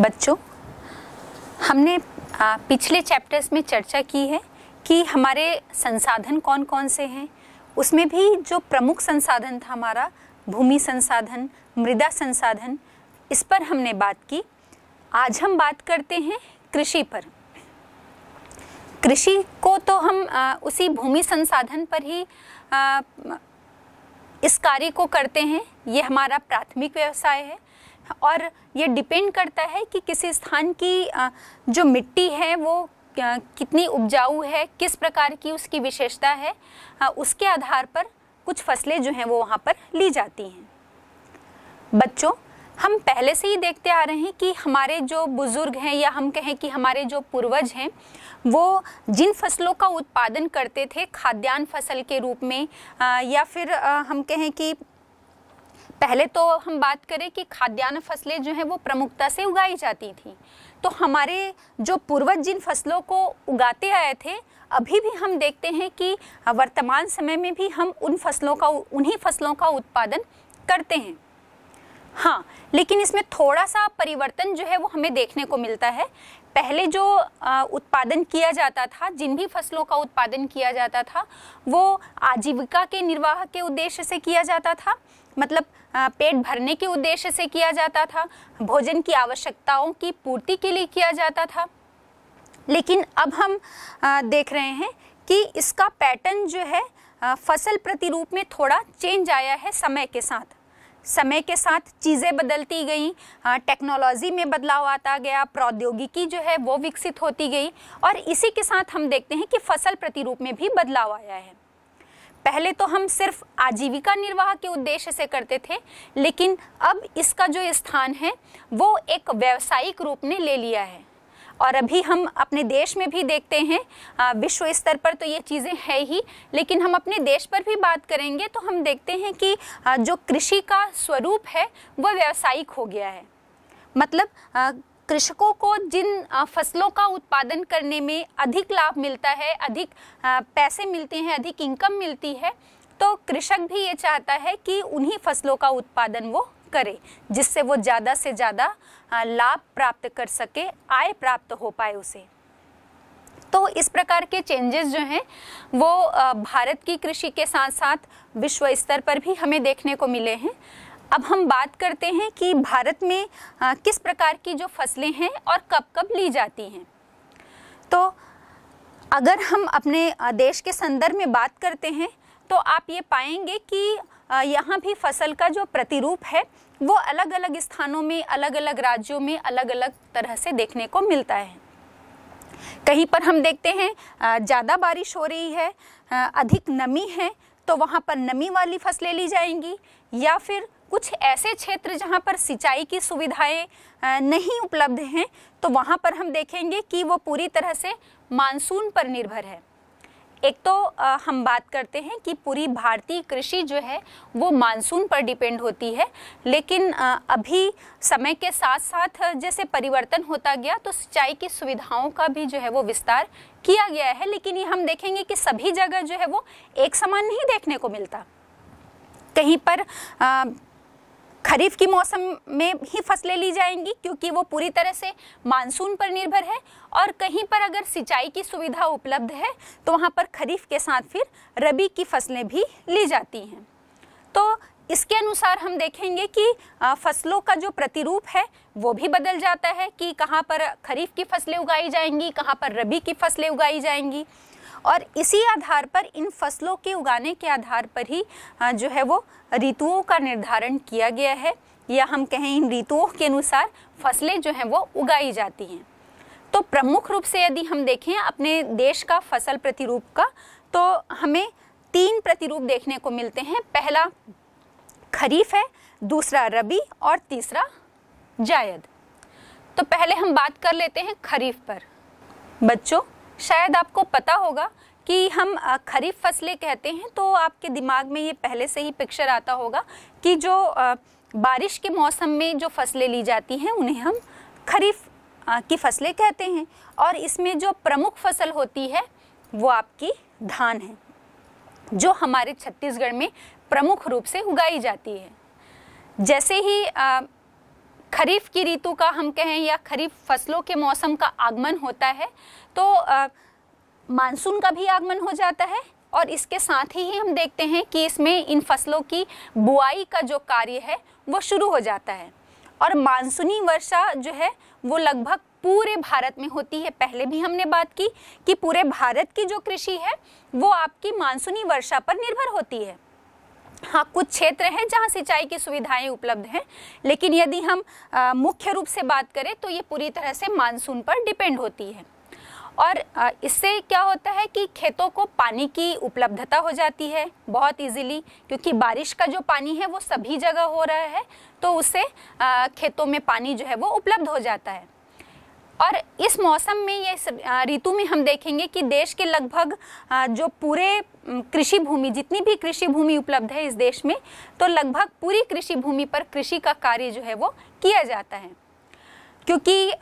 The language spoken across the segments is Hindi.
बच्चों हमने पिछले चैप्टर्स में चर्चा की है कि हमारे संसाधन कौन कौन से हैं उसमें भी जो प्रमुख संसाधन था हमारा भूमि संसाधन मृदा संसाधन इस पर हमने बात की आज हम बात करते हैं कृषि पर कृषि को तो हम आ, उसी भूमि संसाधन पर ही आ, इस कार्य को करते हैं ये हमारा प्राथमिक व्यवसाय है और ये डिपेंड करता है कि किसी स्थान की जो मिट्टी है वो कितनी उपजाऊ है किस प्रकार की उसकी विशेषता है उसके आधार पर कुछ फसलें जो हैं वो वहाँ पर ली जाती हैं बच्चों हम पहले से ही देखते आ रहे हैं कि हमारे जो बुज़ुर्ग हैं या हम कहें कि हमारे जो पूर्वज हैं वो जिन फसलों का उत्पादन करते थे खाद्यान्न फसल के रूप में या फिर हम कहें कि पहले तो हम बात करें कि खाद्यान्न फसलें जो हैं वो प्रमुखता से उगाई जाती थी तो हमारे जो पूर्वज जिन फसलों को उगाते आए थे अभी भी हम देखते हैं कि वर्तमान समय में भी हम उन फसलों का उन्हीं फसलों का उत्पादन करते हैं हाँ लेकिन इसमें थोड़ा सा परिवर्तन जो है वो हमें देखने को मिलता है पहले जो उत्पादन किया जाता था जिन भी फसलों का उत्पादन किया जाता था वो आजीविका के निर्वाह के उद्देश्य से किया जाता था मतलब पेट भरने के उद्देश्य से किया जाता था भोजन की आवश्यकताओं की पूर्ति के लिए किया जाता था लेकिन अब हम देख रहे हैं कि इसका पैटर्न जो है फसल प्रतिरूप में थोड़ा चेंज आया है समय के साथ समय के साथ चीज़ें बदलती गई टेक्नोलॉजी में बदलाव आता गया प्रौद्योगिकी जो है वो विकसित होती गई और इसी के साथ हम देखते हैं कि फसल प्रतिरूप में भी बदलाव आया है पहले तो हम सिर्फ आजीविका निर्वाह के उद्देश्य से करते थे लेकिन अब इसका जो स्थान है वो एक व्यावसायिक रूप ने ले लिया है और अभी हम अपने देश में भी देखते हैं विश्व स्तर पर तो ये चीज़ें है ही लेकिन हम अपने देश पर भी बात करेंगे तो हम देखते हैं कि जो कृषि का स्वरूप है वह व्यावसायिक हो गया है मतलब कृषकों को जिन फसलों का उत्पादन करने में अधिक लाभ मिलता है अधिक पैसे मिलते हैं अधिक इनकम मिलती है तो कृषक भी ये चाहता है कि उन्हीं फसलों का उत्पादन वो करे जिससे वो ज़्यादा से ज़्यादा लाभ प्राप्त कर सके आय प्राप्त हो पाए उसे तो इस प्रकार के चेंजेस जो हैं वो भारत की कृषि के साथ साथ विश्व स्तर पर भी हमें देखने को मिले हैं अब हम बात करते हैं कि भारत में आ, किस प्रकार की जो फसलें हैं और कब कब ली जाती हैं तो अगर हम अपने देश के संदर्भ में बात करते हैं तो आप ये पाएंगे कि यहाँ भी फसल का जो प्रतिरूप है वो अलग अलग स्थानों में अलग अलग राज्यों में अलग अलग तरह से देखने को मिलता है कहीं पर हम देखते हैं ज़्यादा बारिश हो रही है अधिक नमी है तो वहाँ पर नमी वाली फसलें ली जाएंगी या फिर कुछ ऐसे क्षेत्र जहाँ पर सिंचाई की सुविधाएं नहीं उपलब्ध हैं तो वहाँ पर हम देखेंगे कि वो पूरी तरह से मानसून पर निर्भर है एक तो हम बात करते हैं कि पूरी भारतीय कृषि जो है वो मानसून पर डिपेंड होती है लेकिन अभी समय के साथ साथ जैसे परिवर्तन होता गया तो सिंचाई की सुविधाओं का भी जो है वो विस्तार किया गया है लेकिन ये हम देखेंगे कि सभी जगह जो है वो एक समान नहीं देखने को मिलता कहीं पर खरीफ की मौसम में ही फसलें ली जाएंगी क्योंकि वो पूरी तरह से मानसून पर निर्भर है और कहीं पर अगर सिंचाई की सुविधा उपलब्ध है तो वहाँ पर खरीफ के साथ फिर रबी की फसलें भी ली जाती हैं तो इसके अनुसार हम देखेंगे कि फसलों का जो प्रतिरूप है वो भी बदल जाता है कि कहाँ पर खरीफ की फसलें उगाई जाएंगी कहाँ पर रबी की फसलें उगाई जाएंगी और इसी आधार पर इन फसलों के उगाने के आधार पर ही जो है वो ऋतुओं का निर्धारण किया गया है या हम कहें इन ऋतुओं के अनुसार फसलें जो हैं वो उगाई जाती हैं तो प्रमुख रूप से यदि हम देखें अपने देश का फसल प्रतिरूप का तो हमें तीन प्रतिरूप देखने को मिलते हैं पहला खरीफ है दूसरा रबी और तीसरा जायद तो पहले हम बात कर लेते हैं खरीफ पर बच्चों शायद आपको पता होगा कि हम खरीफ फसलें कहते हैं तो आपके दिमाग में ये पहले से ही पिक्चर आता होगा कि जो बारिश के मौसम में जो फसलें ली जाती हैं उन्हें हम खरीफ की फसलें कहते हैं और इसमें जो प्रमुख फसल होती है वो आपकी धान है जो हमारे छत्तीसगढ़ में प्रमुख रूप से उगाई जाती है जैसे ही खरीफ की ऋतु का हम कहें या खरीफ फसलों के मौसम का आगमन होता है तो आ, मानसून का भी आगमन हो जाता है और इसके साथ ही हम देखते हैं कि इसमें इन फसलों की बुआई का जो कार्य है वो शुरू हो जाता है और मानसूनी वर्षा जो है वो लगभग पूरे भारत में होती है पहले भी हमने बात की कि पूरे भारत की जो कृषि है वो आपकी मानसूनी वर्षा पर निर्भर होती है हाँ कुछ क्षेत्र हैं जहाँ सिंचाई की सुविधाएं उपलब्ध हैं लेकिन यदि हम मुख्य रूप से बात करें तो ये पूरी तरह से मानसून पर डिपेंड होती है और इससे क्या होता है कि खेतों को पानी की उपलब्धता हो जाती है बहुत इजीली क्योंकि बारिश का जो पानी है वो सभी जगह हो रहा है तो उससे खेतों में पानी जो है वो उपलब्ध हो जाता है और इस मौसम में ये ऋतु में हम देखेंगे कि देश के लगभग जो पूरे कृषि भूमि जितनी भी कृषि भूमि उपलब्ध है इस देश में तो लगभग पूरी कृषि भूमि पर कृषि का कार्य जो है वो किया जाता है क्योंकि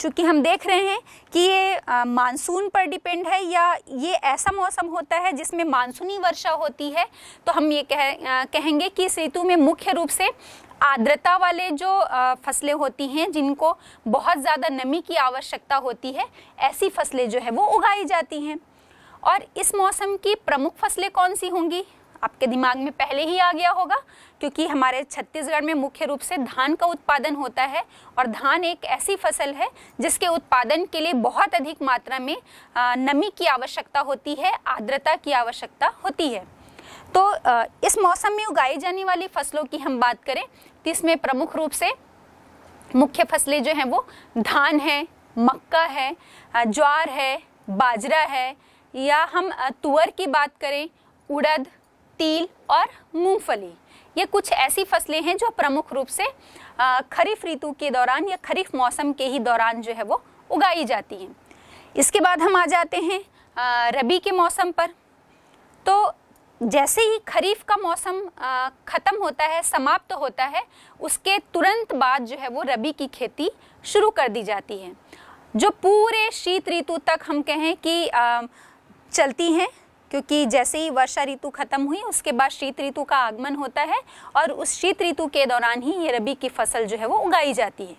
चूँकि हम देख रहे हैं कि ये मानसून पर डिपेंड है या ये ऐसा मौसम होता है जिसमें मानसूनी वर्षा होती है तो हम ये कह कहेंगे कि इस ऋतु में मुख्य रूप से आर्द्रता वाले जो फसलें होती हैं जिनको बहुत ज़्यादा नमी की आवश्यकता होती है ऐसी फसलें जो है वो उगाई जाती हैं और इस मौसम की प्रमुख फसलें कौन सी होंगी आपके दिमाग में पहले ही आ गया होगा क्योंकि हमारे छत्तीसगढ़ में मुख्य रूप से धान का उत्पादन होता है और धान एक ऐसी फसल है जिसके उत्पादन के लिए बहुत अधिक मात्रा में नमी की आवश्यकता होती है आर्द्रता की आवश्यकता होती है तो इस मौसम में उगाई जाने वाली फसलों की हम बात करें तो इसमें प्रमुख रूप से मुख्य फसलें जो हैं वो धान है मक्का है ज्वार है बाजरा है या हम तुअर की बात करें उड़द तिल और मूंगफली ये कुछ ऐसी फसलें हैं जो प्रमुख रूप से खरीफ ऋतु के दौरान या खरीफ मौसम के ही दौरान जो है वो उगाई जाती हैं इसके बाद हम आ जाते हैं रबी के मौसम पर तो जैसे ही खरीफ का मौसम ख़त्म होता है समाप्त तो होता है उसके तुरंत बाद जो है वो रबी की खेती शुरू कर दी जाती है जो पूरे शीत ऋतु तक हम कहें कि चलती हैं क्योंकि जैसे ही वर्षा ऋतु ख़त्म हुई उसके बाद शीत ऋतु का आगमन होता है और उस शीत ऋतु के दौरान ही ये रबी की फसल जो है वो उगाई जाती है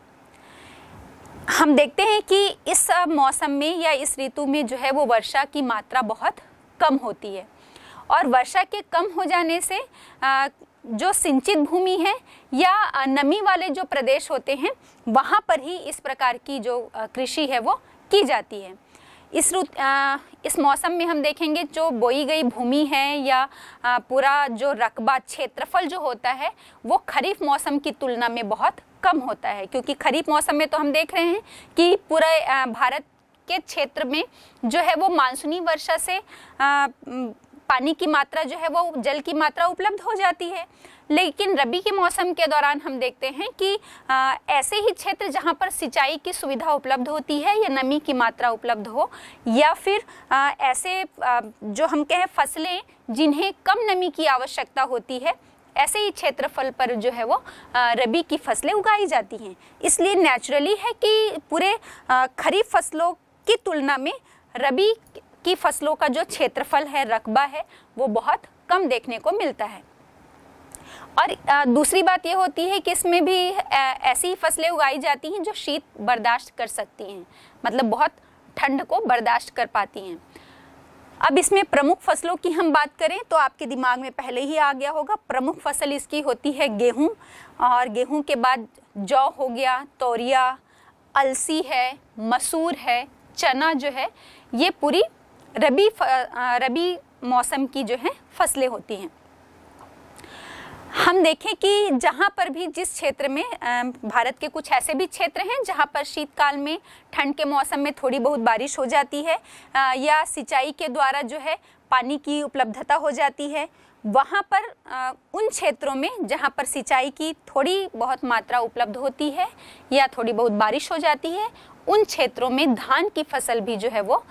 हम देखते हैं कि इस मौसम में या इस ऋतु में जो है वो वर्षा की मात्रा बहुत कम होती है और वर्षा के कम हो जाने से जो सिंचित भूमि है या नमी वाले जो प्रदेश होते हैं वहाँ पर ही इस प्रकार की जो कृषि है वो की जाती है इस रुत इस मौसम में हम देखेंगे जो बोई गई भूमि है या आ, पूरा जो रकबा क्षेत्रफल जो होता है वो खरीफ मौसम की तुलना में बहुत कम होता है क्योंकि खरीफ मौसम में तो हम देख रहे हैं कि पूरे भारत के क्षेत्र में जो है वो मानसूनी वर्षा से आ, पानी की मात्रा जो है वो जल की मात्रा उपलब्ध हो जाती है लेकिन रबी के मौसम के दौरान हम देखते हैं कि आ, ऐसे ही क्षेत्र जहाँ पर सिंचाई की सुविधा उपलब्ध होती है या नमी की मात्रा उपलब्ध हो या फिर आ, ऐसे आ, जो हम कहें फसलें जिन्हें कम नमी की आवश्यकता होती है ऐसे ही क्षेत्रफल पर जो है वो रबी की फसलें उगाई जाती हैं इसलिए नेचुरली है कि पूरे खरीफ फसलों की तुलना में रबी की फसलों का जो क्षेत्रफल है रकबा है वो बहुत कम देखने को मिलता है और दूसरी बात ये होती है कि इसमें भी ऐसी फसलें उगाई जाती हैं जो शीत बर्दाश्त कर सकती हैं मतलब बहुत ठंड को बर्दाश्त कर पाती हैं अब इसमें प्रमुख फसलों की हम बात करें तो आपके दिमाग में पहले ही आ गया होगा प्रमुख फसल इसकी होती है गेहूं और गेहूं के बाद जौ हो गया तोरिया अलसी है मसूर है चना जो है ये पूरी रबी रबी मौसम की जो है फसलें होती हैं हम देखें कि जहाँ पर भी जिस क्षेत्र में भारत के कुछ ऐसे भी क्षेत्र हैं जहाँ पर शीतकाल में ठंड के मौसम में थोड़ी बहुत बारिश हो जाती है या सिंचाई के द्वारा जो है पानी की उपलब्धता हो जाती है वहाँ पर उन क्षेत्रों में जहाँ पर सिंचाई की थोड़ी बहुत मात्रा उपलब्ध होती है या थोड़ी बहुत बारिश हो जाती है उन क्षेत्रों में धान की फसल भी जो है वो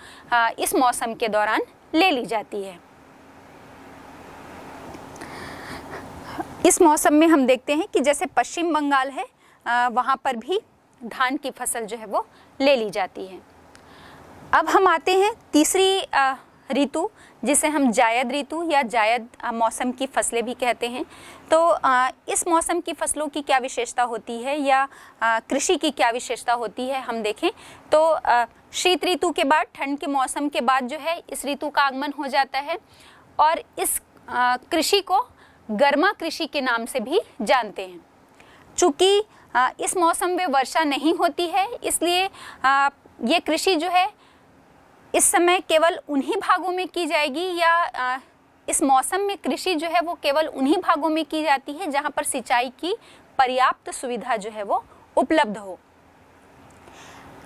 इस मौसम के दौरान ले ली जाती है इस मौसम में हम देखते हैं कि जैसे पश्चिम बंगाल है वहाँ पर भी धान की फसल जो है वो ले ली जाती है अब हम आते हैं तीसरी ऋतु जिसे हम जायद ऋतु या जायद मौसम की फसलें भी कहते हैं तो इस मौसम की फसलों की क्या विशेषता होती है या कृषि की क्या विशेषता होती है हम देखें तो शीत ऋतु के बाद ठंड के मौसम के बाद जो है इस ऋतु का आगमन हो जाता है और इस कृषि को गर्मा कृषि के नाम से भी जानते हैं चूँकि इस मौसम में वर्षा नहीं होती है इसलिए ये कृषि जो है इस समय केवल उन्हीं भागों में की जाएगी या इस मौसम में कृषि जो है वो केवल उन्हीं भागों में की जाती है जहाँ पर सिंचाई की पर्याप्त सुविधा जो है वो उपलब्ध हो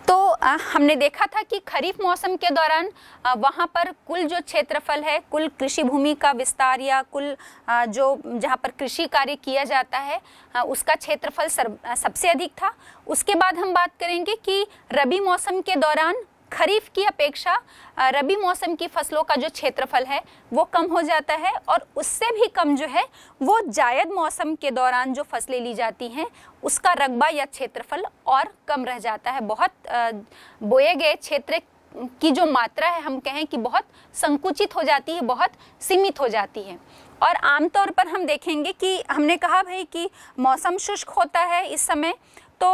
तो आ, हमने देखा था कि खरीफ मौसम के दौरान वहाँ पर कुल जो क्षेत्रफल है कुल कृषि भूमि का विस्तार या कुल आ, जो जहाँ पर कृषि कार्य किया जाता है आ, उसका क्षेत्रफल सबसे अधिक था उसके बाद हम बात करेंगे कि रबी मौसम के दौरान खरीफ की अपेक्षा रबी मौसम की फसलों का जो क्षेत्रफल है वो कम हो जाता है और उससे भी कम जो है वो जायद मौसम के दौरान जो फसलें ली जाती हैं उसका रकबा या क्षेत्रफल और कम रह जाता है बहुत बोए गए क्षेत्र की जो मात्रा है हम कहें कि बहुत संकुचित हो जाती है बहुत सीमित हो जाती है और आमतौर पर हम देखेंगे कि हमने कहा भाई कि मौसम शुष्क होता है इस समय तो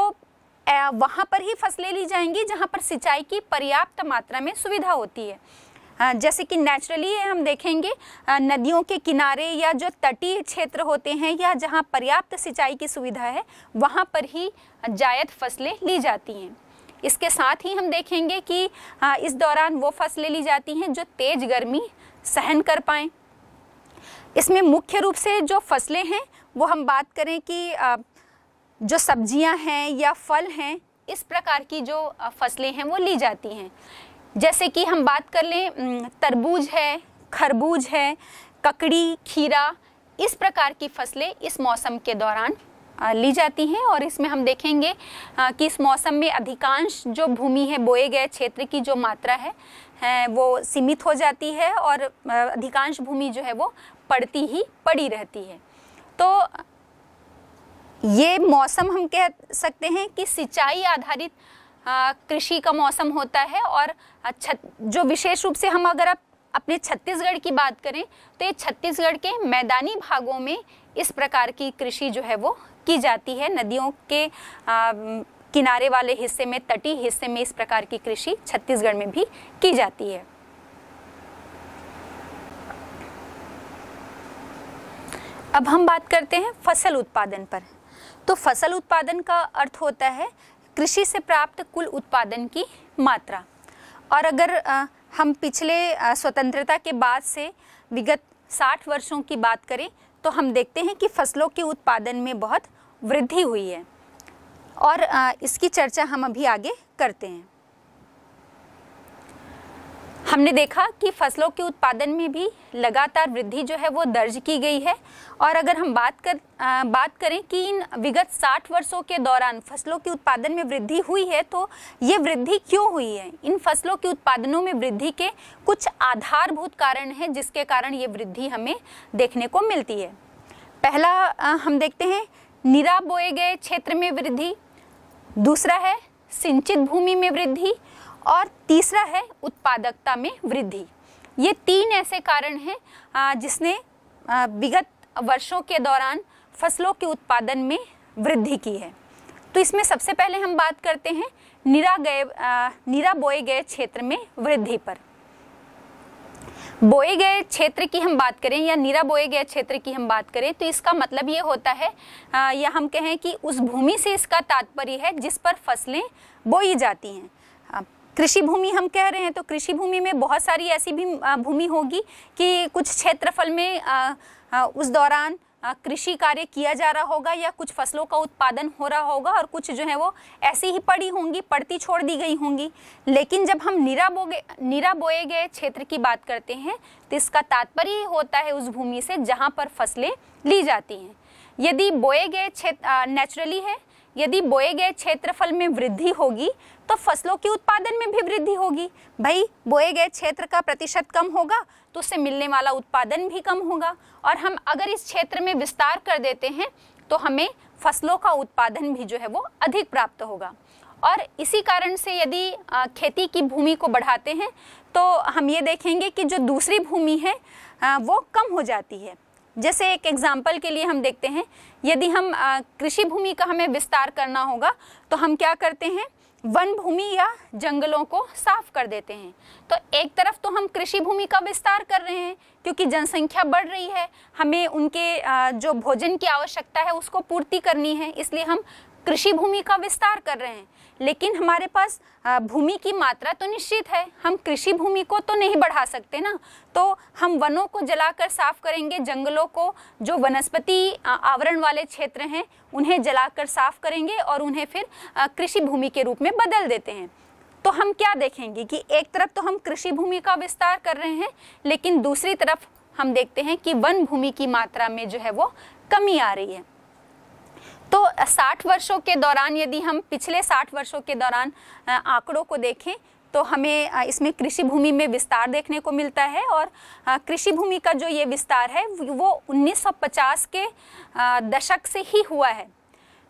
वहाँ पर ही फसलें ली जाएंगी जहाँ पर सिंचाई की पर्याप्त मात्रा में सुविधा होती है जैसे कि नेचुरली हम देखेंगे नदियों के किनारे या जो तटीय क्षेत्र होते हैं या जहाँ पर्याप्त सिंचाई की सुविधा है वहाँ पर ही जायद फसलें ली जाती हैं इसके साथ ही हम देखेंगे कि इस दौरान वो फसलें ली जाती हैं जो तेज गर्मी सहन कर पाएँ इसमें मुख्य रूप से जो फसलें हैं वो हम बात करें कि जो सब्जियां हैं या फल हैं इस प्रकार की जो फसलें हैं वो ली जाती हैं जैसे कि हम बात कर लें तरबूज है खरबूज है ककड़ी खीरा इस प्रकार की फसलें इस मौसम के दौरान ली जाती हैं और इसमें हम देखेंगे कि इस मौसम में अधिकांश जो भूमि है बोए गए क्षेत्र की जो मात्रा है, है वो सीमित हो जाती है और अधिकांश भूमि जो है वो पड़ती ही पड़ी रहती है तो ये मौसम हम कह सकते हैं कि सिंचाई आधारित कृषि का मौसम होता है और जो विशेष रूप से हम अगर आप अपने छत्तीसगढ़ की बात करें तो ये छत्तीसगढ़ के मैदानी भागों में इस प्रकार की कृषि जो है वो की जाती है नदियों के आ, किनारे वाले हिस्से में तटीय हिस्से में इस प्रकार की कृषि छत्तीसगढ़ में भी की जाती है अब हम बात करते हैं फसल उत्पादन पर तो फसल उत्पादन का अर्थ होता है कृषि से प्राप्त कुल उत्पादन की मात्रा और अगर हम पिछले स्वतंत्रता के बाद से विगत 60 वर्षों की बात करें तो हम देखते हैं कि फसलों के उत्पादन में बहुत वृद्धि हुई है और इसकी चर्चा हम अभी आगे करते हैं हमने देखा कि फसलों के उत्पादन में भी लगातार वृद्धि जो है वो दर्ज की गई है और अगर हम बात कर आ, बात करें कि इन विगत 60 वर्षों के दौरान फसलों के उत्पादन में वृद्धि हुई है तो ये वृद्धि क्यों हुई है इन फसलों के उत्पादनों में वृद्धि के कुछ आधारभूत कारण हैं जिसके कारण ये वृद्धि हमें देखने को मिलती है पहला आ, हम देखते हैं निरा बोए गए क्षेत्र में वृद्धि दूसरा है सिंचित भूमि में वृद्धि और तीसरा है उत्पादकता में वृद्धि ये तीन ऐसे कारण हैं जिसने विगत वर्षों के दौरान फसलों के उत्पादन में वृद्धि की है तो इसमें सबसे पहले हम बात करते हैं निरा गए निरा बोए गए क्षेत्र में वृद्धि पर बोए गए क्षेत्र की हम बात करें या निरा बोए गए क्षेत्र की हम बात करें तो इसका मतलब ये होता है या हम कहें कि उस भूमि से इसका तात्पर्य है जिस पर फसलें बोई जाती हैं कृषि भूमि हम कह रहे हैं तो कृषि भूमि में बहुत सारी ऐसी भी भूमि होगी कि कुछ क्षेत्रफल में आ, आ, उस दौरान कृषि कार्य किया जा रहा होगा या कुछ फसलों का उत्पादन हो रहा होगा और कुछ जो है वो ऐसी ही पड़ी होंगी पड़ती छोड़ दी गई होंगी लेकिन जब हम निरा बोगे निरा बोए गए क्षेत्र की बात करते हैं तो इसका तात्पर्य होता है उस भूमि से जहाँ पर फसलें ली जाती हैं यदि बोए गए क्षेत्र नेचुरली है यदि बोए गए क्षेत्रफल में वृद्धि होगी तो फसलों के उत्पादन में भी वृद्धि होगी भाई बोए गए क्षेत्र का प्रतिशत कम होगा तो उससे मिलने वाला उत्पादन भी कम होगा और हम अगर इस क्षेत्र में विस्तार कर देते हैं तो हमें फसलों का उत्पादन भी जो है वो अधिक प्राप्त होगा और इसी कारण से यदि खेती की भूमि को बढ़ाते हैं तो हम ये देखेंगे कि जो दूसरी भूमि है वो कम हो जाती है जैसे एक एग्जाम्पल के लिए हम देखते हैं यदि हम कृषि भूमि का हमें विस्तार करना होगा तो हम क्या करते हैं वन भूमि या जंगलों को साफ कर देते हैं तो एक तरफ तो हम कृषि भूमि का विस्तार कर रहे हैं क्योंकि जनसंख्या बढ़ रही है हमें उनके जो भोजन की आवश्यकता है उसको पूर्ति करनी है इसलिए हम कृषि भूमि का विस्तार कर रहे हैं लेकिन हमारे पास भूमि की मात्रा तो निश्चित है हम कृषि भूमि को तो नहीं बढ़ा सकते ना तो हम वनों को जलाकर साफ करेंगे जंगलों को जो वनस्पति आवरण वाले क्षेत्र हैं उन्हें जलाकर साफ करेंगे और उन्हें फिर कृषि भूमि के रूप में बदल देते हैं तो हम क्या देखेंगे कि एक तरफ तो हम कृषि भूमि का विस्तार कर रहे हैं लेकिन दूसरी तरफ हम देखते हैं कि वन भूमि की मात्रा में जो है वो कमी आ रही है तो 60 वर्षों के दौरान यदि हम पिछले 60 वर्षों के दौरान आंकड़ों को देखें तो हमें इसमें कृषि भूमि में विस्तार देखने को मिलता है और कृषि भूमि का जो ये विस्तार है वो 1950 के दशक से ही हुआ है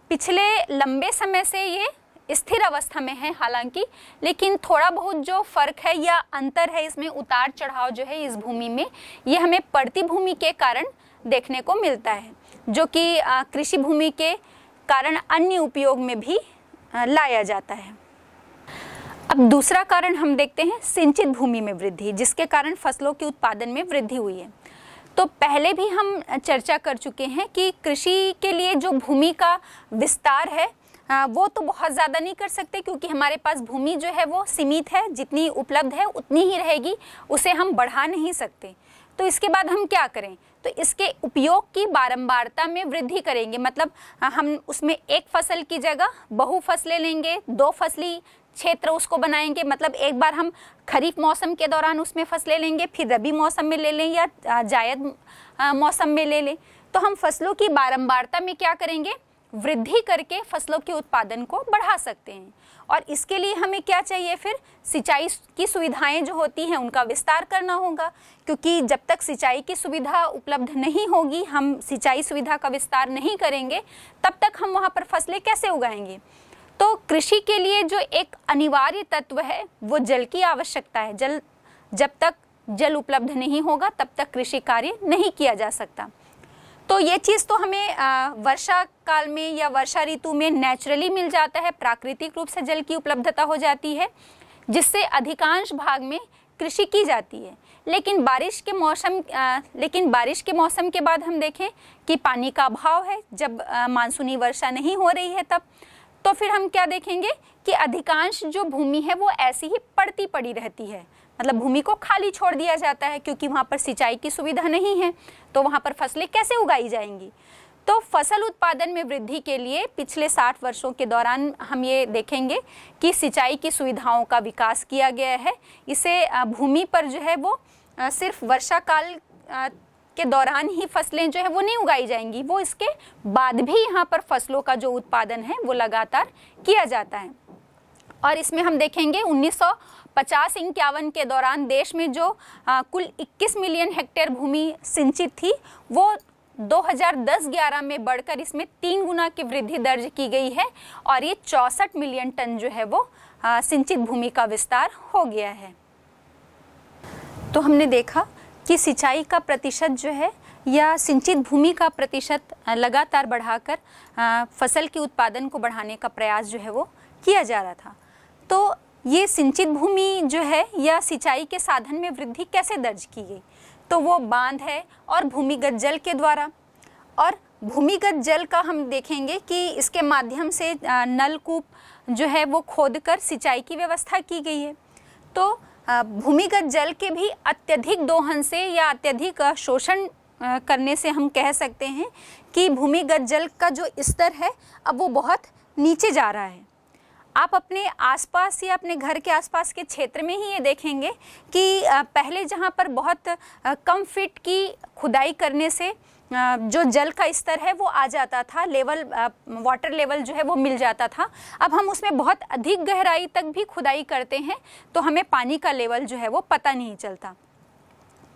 पिछले लंबे समय से ये स्थिर अवस्था में है हालांकि लेकिन थोड़ा बहुत जो फर्क है या अंतर है इसमें उतार चढ़ाव जो है इस भूमि में ये हमें पड़ती भूमि के कारण देखने को मिलता है जो कि कृषि भूमि के कारण अन्य उपयोग में भी लाया जाता है अब दूसरा कारण हम देखते हैं सिंचित भूमि में वृद्धि जिसके कारण फसलों के उत्पादन में वृद्धि हुई है तो पहले भी हम चर्चा कर चुके हैं कि कृषि के लिए जो भूमि का विस्तार है वो तो बहुत ज़्यादा नहीं कर सकते क्योंकि हमारे पास भूमि जो है वो सीमित है जितनी उपलब्ध है उतनी ही रहेगी उसे हम बढ़ा नहीं सकते तो इसके बाद हम क्या करें तो इसके उपयोग की बारंबारता में वृद्धि करेंगे मतलब हाँ, हम उसमें एक फसल की जगह बहु फसलें लेंगे दो फसली क्षेत्र उसको बनाएंगे मतलब एक बार हम खरीफ मौसम के दौरान उसमें फसलें लेंगे फिर रबी मौसम में ले लें या जायद मौसम में ले लें तो हम फसलों की बारंबारता में क्या करेंगे वृद्धि करके फसलों के उत्पादन को बढ़ा सकते हैं और इसके लिए हमें क्या चाहिए फिर सिंचाई की सुविधाएं जो होती हैं उनका विस्तार करना होगा क्योंकि जब तक सिंचाई की सुविधा उपलब्ध नहीं होगी हम सिंचाई सुविधा का विस्तार नहीं करेंगे तब तक हम वहाँ पर फसलें कैसे उगाएंगे तो कृषि के लिए जो एक अनिवार्य तत्व है वो जल की आवश्यकता है जल जब तक जल उपलब्ध नहीं होगा तब तक कृषि कार्य नहीं किया जा सकता तो ये चीज़ तो हमें वर्षा काल में या वर्षा ऋतु में नेचुरली मिल जाता है प्राकृतिक रूप से जल की उपलब्धता हो जाती है जिससे अधिकांश भाग में कृषि की जाती है लेकिन बारिश के मौसम लेकिन बारिश के मौसम के बाद हम देखें कि पानी का अभाव है जब मानसूनी वर्षा नहीं हो रही है तब तो फिर हम क्या देखेंगे कि अधिकांश जो भूमि है वो ऐसी ही पड़ती पड़ी रहती है मतलब भूमि को खाली छोड़ दिया जाता है क्योंकि वहाँ पर सिंचाई की सुविधा नहीं है तो वहाँ पर फसलें कैसे उगाई जाएंगी तो फसल उत्पादन में वृद्धि के लिए पिछले साठ वर्षों के दौरान हम ये देखेंगे कि सिंचाई की सुविधाओं का विकास किया गया है इसे भूमि पर जो है वो सिर्फ वर्षा काल के दौरान ही फसलें जो है वो नहीं उगाई जाएंगी वो इसके बाद भी यहाँ पर फसलों का जो उत्पादन है वो लगातार किया जाता है और इसमें हम देखेंगे उन्नीस पचास इक्यावन के दौरान देश में जो आ, कुल 21 मिलियन हेक्टेयर भूमि सिंचित थी वो 2010-11 में बढ़कर इसमें तीन गुना की वृद्धि दर्ज की गई है और ये चौंसठ मिलियन टन जो है वो आ, सिंचित भूमि का विस्तार हो गया है तो हमने देखा कि सिंचाई का प्रतिशत जो है या सिंचित भूमि का प्रतिशत लगातार बढ़ाकर फसल के उत्पादन को बढ़ाने का प्रयास जो है वो किया जा रहा था तो ये सिंचित भूमि जो है या सिंचाई के साधन में वृद्धि कैसे दर्ज की गई तो वो बांध है और भूमिगत जल के द्वारा और भूमिगत जल का हम देखेंगे कि इसके माध्यम से नलकूप जो है वो खोद कर सिंचाई की व्यवस्था की गई है तो भूमिगत जल के भी अत्यधिक दोहन से या अत्यधिक शोषण करने से हम कह सकते हैं कि भूमिगत जल का जो स्तर है अब वो बहुत नीचे जा रहा है आप अपने आसपास या अपने घर के आसपास के क्षेत्र में ही ये देखेंगे कि पहले जहाँ पर बहुत कम फिट की खुदाई करने से जो जल का स्तर है वो आ जाता था लेवल वाटर लेवल जो है वो मिल जाता था अब हम उसमें बहुत अधिक गहराई तक भी खुदाई करते हैं तो हमें पानी का लेवल जो है वो पता नहीं चलता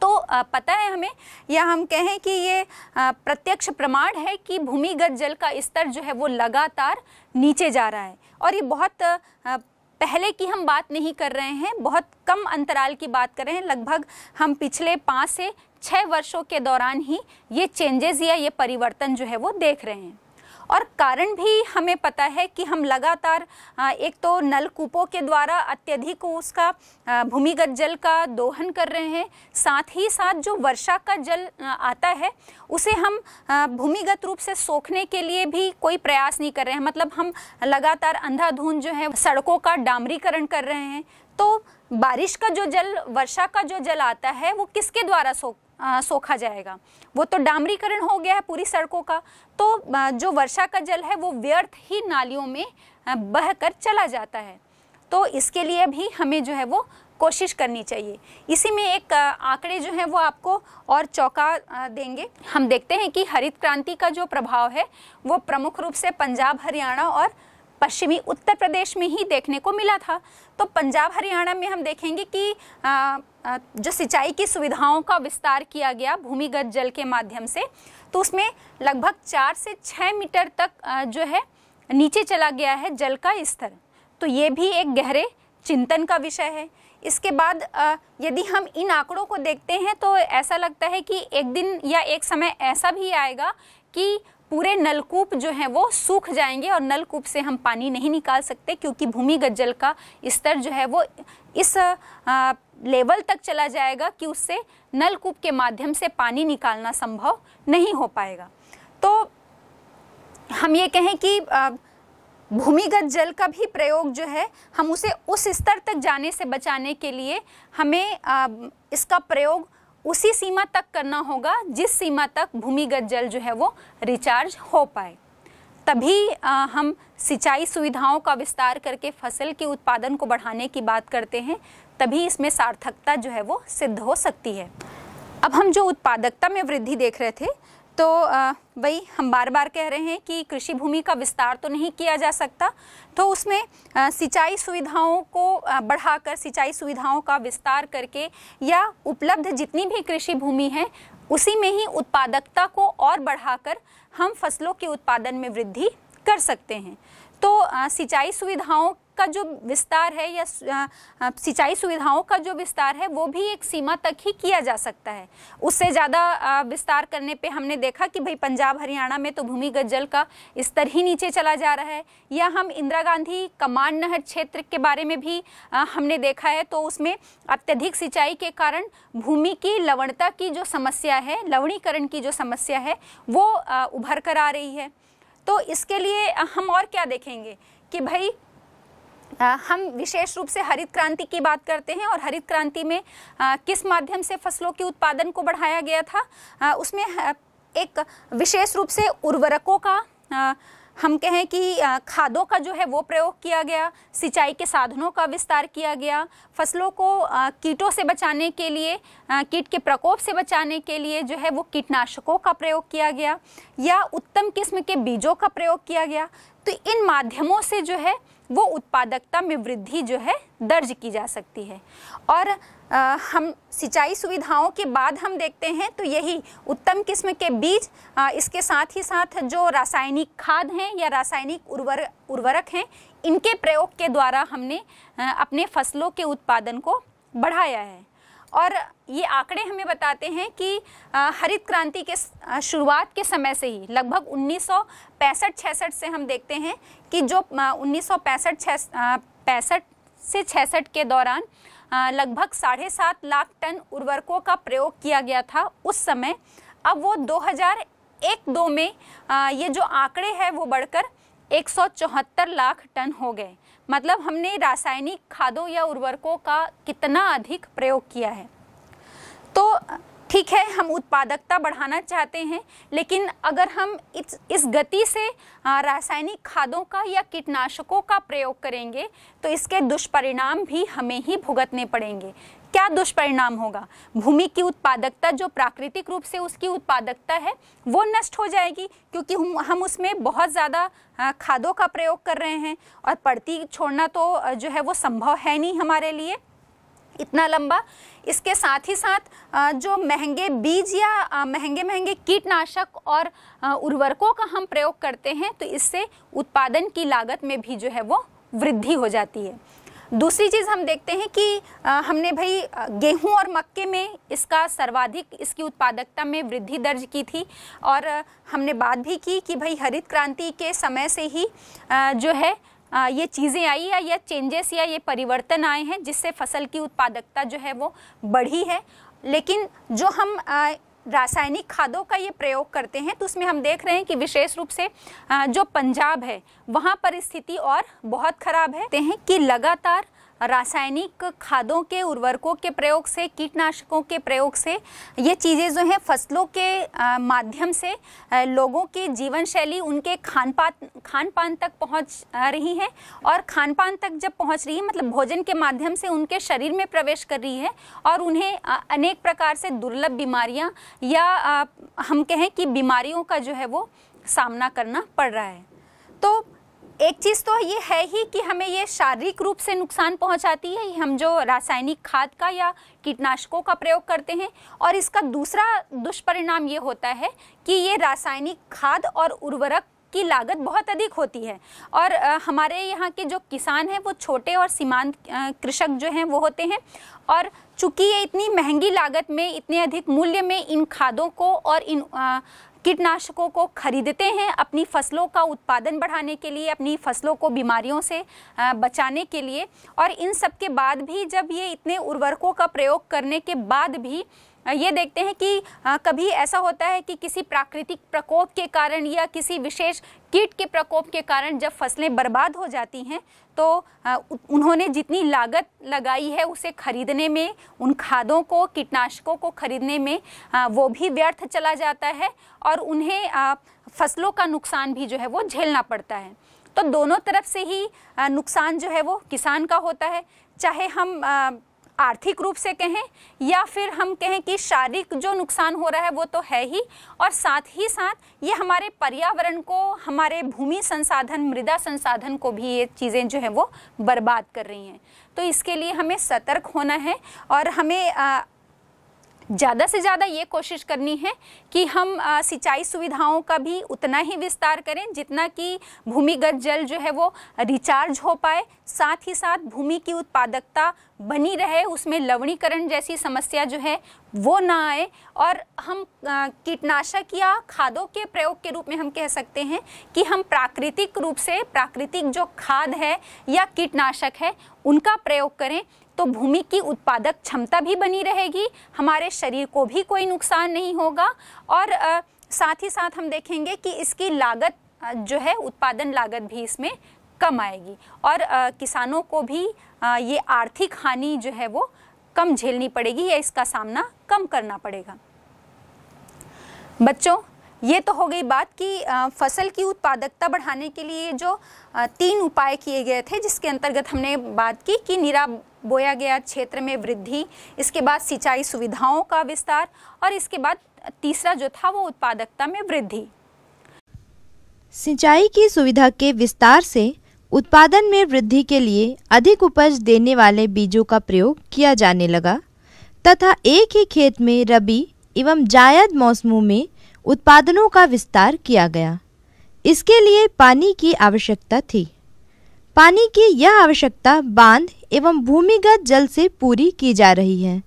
तो पता है हमें या हम कहें कि ये प्रत्यक्ष प्रमाण है कि भूमिगत जल का स्तर जो है वो लगातार नीचे जा रहा है और ये बहुत पहले की हम बात नहीं कर रहे हैं बहुत कम अंतराल की बात कर रहे हैं लगभग हम पिछले पाँच से छः वर्षों के दौरान ही ये चेंजेस या ये परिवर्तन जो है वो देख रहे हैं और कारण भी हमें पता है कि हम लगातार एक तो नलकूपों के द्वारा अत्यधिक उसका भूमिगत जल का दोहन कर रहे हैं साथ ही साथ जो वर्षा का जल आता है उसे हम भूमिगत रूप से सोखने के लिए भी कोई प्रयास नहीं कर रहे हैं मतलब हम लगातार अंधाधुंध जो है सड़कों का डामरीकरण कर रहे हैं तो बारिश का जो जल वर्षा का जो जल आता है वो किसके द्वारा सोख आ, सोखा जाएगा वो तो डामरीकरण हो गया है पूरी सड़कों का तो जो वर्षा का जल है वो व्यर्थ ही नालियों में बह कर चला जाता है तो इसके लिए भी हमें जो है वो कोशिश करनी चाहिए इसी में एक आंकड़े जो हैं वो आपको और चौंका देंगे हम देखते हैं कि हरित क्रांति का जो प्रभाव है वो प्रमुख रूप से पंजाब हरियाणा और पश्चिमी उत्तर प्रदेश में ही देखने को मिला था तो पंजाब हरियाणा में हम देखेंगे कि जो सिंचाई की सुविधाओं का विस्तार किया गया भूमिगत जल के माध्यम से तो उसमें लगभग चार से छः मीटर तक जो है नीचे चला गया है जल का स्तर तो ये भी एक गहरे चिंतन का विषय है इसके बाद यदि हम इन आंकड़ों को देखते हैं तो ऐसा लगता है कि एक दिन या एक समय ऐसा भी आएगा कि पूरे नलकूप जो हैं वो सूख जाएंगे और नलकूप से हम पानी नहीं निकाल सकते क्योंकि भूमिगत जल का स्तर जो है वो इस लेवल तक चला जाएगा कि उससे नलकूप के माध्यम से पानी निकालना संभव नहीं हो पाएगा तो हम ये कहें कि भूमिगत जल का भी प्रयोग जो है हम उसे उस स्तर तक जाने से बचाने के लिए हमें इसका प्रयोग उसी सीमा तक करना होगा जिस सीमा तक भूमिगत जल जो है वो रिचार्ज हो पाए तभी आ, हम सिंचाई सुविधाओं का विस्तार करके फसल के उत्पादन को बढ़ाने की बात करते हैं तभी इसमें सार्थकता जो है वो सिद्ध हो सकती है अब हम जो उत्पादकता में वृद्धि देख रहे थे तो वही हम बार बार कह रहे हैं कि कृषि भूमि का विस्तार तो नहीं किया जा सकता तो उसमें सिंचाई सुविधाओं को बढ़ाकर सिंचाई सुविधाओं का विस्तार करके या उपलब्ध जितनी भी कृषि भूमि है उसी में ही उत्पादकता को और बढ़ाकर हम फसलों के उत्पादन में वृद्धि कर सकते हैं तो सिंचाई सुविधाओं का जो विस्तार है या सिंचाई सुविधाओं का जो विस्तार है वो भी एक सीमा तक ही किया जा सकता है उससे ज़्यादा विस्तार करने पे हमने देखा कि भाई पंजाब हरियाणा में तो भूमिगत जल का स्तर ही नीचे चला जा रहा है या हम इंदिरा गांधी कमांड नहर क्षेत्र के बारे में भी हमने देखा है तो उसमें अत्यधिक सिंचाई के कारण भूमि की लवणता की जो समस्या है लवणीकरण की जो समस्या है वो उभर कर आ रही है तो इसके लिए हम और क्या देखेंगे कि भाई हम विशेष रूप से हरित क्रांति की बात करते हैं और हरित क्रांति में किस माध्यम से फसलों के उत्पादन को बढ़ाया गया था उसमें एक विशेष रूप से उर्वरकों का हम कहें कि खादों का जो है वो प्रयोग किया गया सिंचाई के साधनों का विस्तार किया गया फसलों को कीटों से बचाने के लिए कीट के प्रकोप से बचाने के लिए जो है वो कीटनाशकों का प्रयोग किया गया या उत्तम किस्म के बीजों का प्रयोग किया गया तो इन माध्यमों से जो है वो उत्पादकता में वृद्धि जो है दर्ज की जा सकती है और आ, हम सिंचाई सुविधाओं के बाद हम देखते हैं तो यही उत्तम किस्म के बीज आ, इसके साथ ही साथ जो रासायनिक खाद हैं या रासायनिक उर्वर उर्वरक हैं इनके प्रयोग के द्वारा हमने आ, अपने फसलों के उत्पादन को बढ़ाया है और ये आंकड़े हमें बताते हैं कि हरित क्रांति के शुरुआत के समय से ही लगभग उन्नीस सौ से हम देखते हैं कि जो उन्नीस सौ से छसठ के दौरान लगभग साढ़े सात लाख टन उर्वरकों का प्रयोग किया गया था उस समय अब वो 2001-2 में ये जो आंकड़े हैं वो बढ़कर एक लाख टन हो गए मतलब हमने रासायनिक खादों या उर्वरकों का कितना अधिक प्रयोग किया है तो ठीक है हम उत्पादकता बढ़ाना चाहते हैं लेकिन अगर हम इस इस गति से रासायनिक खादों का या कीटनाशकों का प्रयोग करेंगे तो इसके दुष्परिणाम भी हमें ही भुगतने पड़ेंगे क्या दुष्परिणाम होगा भूमि की उत्पादकता जो प्राकृतिक रूप से उसकी उत्पादकता है वो नष्ट हो जाएगी क्योंकि हम हम उसमें बहुत ज़्यादा हाँ, खादों का प्रयोग कर रहे हैं और पड़ती छोड़ना तो जो है वो संभव है नहीं हमारे लिए इतना लंबा इसके साथ ही साथ जो महंगे बीज या महंगे महंगे कीटनाशक और उर्वरकों का हम प्रयोग करते हैं तो इससे उत्पादन की लागत में भी जो है वो वृद्धि हो जाती है दूसरी चीज़ हम देखते हैं कि हमने भाई गेहूं और मक्के में इसका सर्वाधिक इसकी उत्पादकता में वृद्धि दर्ज की थी और हमने बात भी की कि भाई हरित क्रांति के समय से ही जो है ये चीज़ें आई या ये चेंजेस या ये परिवर्तन आए हैं जिससे फसल की उत्पादकता जो है वो बढ़ी है लेकिन जो हम रासायनिक खादों का ये प्रयोग करते हैं तो उसमें हम देख रहे हैं कि विशेष रूप से जो पंजाब है वहाँ पर स्थिति और बहुत खराब है कि लगातार रासायनिक खादों के उर्वरकों के प्रयोग से कीटनाशकों के प्रयोग से ये चीज़ें जो हैं फसलों के माध्यम से लोगों की जीवन शैली उनके खान पान खान पान तक पहुंच रही है और खान पान तक जब पहुंच रही है मतलब भोजन के माध्यम से उनके शरीर में प्रवेश कर रही है और उन्हें अनेक प्रकार से दुर्लभ बीमारियाँ या हम कहें कि बीमारियों का जो है वो सामना करना पड़ रहा है तो एक चीज़ तो ये है ही कि हमें ये शारीरिक रूप से नुकसान पहुंचाती है हम जो रासायनिक खाद का या कीटनाशकों का प्रयोग करते हैं और इसका दूसरा दुष्परिणाम ये होता है कि ये रासायनिक खाद और उर्वरक की लागत बहुत अधिक होती है और हमारे यहाँ के जो किसान हैं वो छोटे और सीमांत कृषक जो हैं वो होते हैं और चूंकि ये इतनी महंगी लागत में इतने अधिक मूल्य में इन खादों को और इन कीटनाशकों को खरीदते हैं अपनी फसलों का उत्पादन बढ़ाने के लिए अपनी फसलों को बीमारियों से बचाने के लिए और इन सब के बाद भी जब ये इतने उर्वरकों का प्रयोग करने के बाद भी ये देखते हैं कि आ, कभी ऐसा होता है कि किसी प्राकृतिक प्रकोप के कारण या किसी विशेष कीट के प्रकोप के कारण जब फसलें बर्बाद हो जाती हैं तो आ, उन्होंने जितनी लागत लगाई है उसे खरीदने में उन खादों को कीटनाशकों को खरीदने में आ, वो भी व्यर्थ चला जाता है और उन्हें आ, फसलों का नुकसान भी जो है वो झेलना पड़ता है तो दोनों तरफ से ही नुकसान जो है वो किसान का होता है चाहे हम आर्थिक रूप से कहें या फिर हम कहें कि शारीरिक जो नुकसान हो रहा है वो तो है ही और साथ ही साथ ये हमारे पर्यावरण को हमारे भूमि संसाधन मृदा संसाधन को भी ये चीज़ें जो है वो बर्बाद कर रही हैं तो इसके लिए हमें सतर्क होना है और हमें आ, ज़्यादा से ज़्यादा ये कोशिश करनी है कि हम सिंचाई सुविधाओं का भी उतना ही विस्तार करें जितना कि भूमिगत जल जो है वो रिचार्ज हो पाए साथ ही साथ भूमि की उत्पादकता बनी रहे उसमें लवणीकरण जैसी समस्या जो है वो ना आए और हम कीटनाशक या खादों के प्रयोग के रूप में हम कह सकते हैं कि हम प्राकृतिक रूप से प्राकृतिक जो खाद है या कीटनाशक है उनका प्रयोग करें तो भूमि की उत्पादक क्षमता भी बनी रहेगी हमारे शरीर को भी कोई नुकसान नहीं होगा और आ, साथ ही साथ हम देखेंगे कि इसकी लागत जो है उत्पादन लागत भी इसमें कम आएगी और आ, किसानों को भी आ, ये आर्थिक हानि जो है वो कम झेलनी पड़ेगी या इसका सामना कम करना पड़ेगा बच्चों ये तो हो गई बात कि फसल की उत्पादकता बढ़ाने के लिए जो तीन उपाय किए गए थे जिसके अंतर्गत हमने बात की कि निरा बोया गया क्षेत्र में वृद्धि इसके बाद सिंचाई सुविधाओं का विस्तार और इसके बाद तीसरा जो था वो उत्पादकता में वृद्धि सिंचाई की सुविधा के विस्तार से उत्पादन में वृद्धि के लिए अधिक उपज देने वाले बीजों का प्रयोग किया जाने लगा तथा एक ही खेत में रबी एवं जायद मौसमों में उत्पादनों का विस्तार किया गया इसके लिए पानी की आवश्यकता थी पानी की यह आवश्यकता बांध एवं भूमिगत जल से पूरी की जा रही है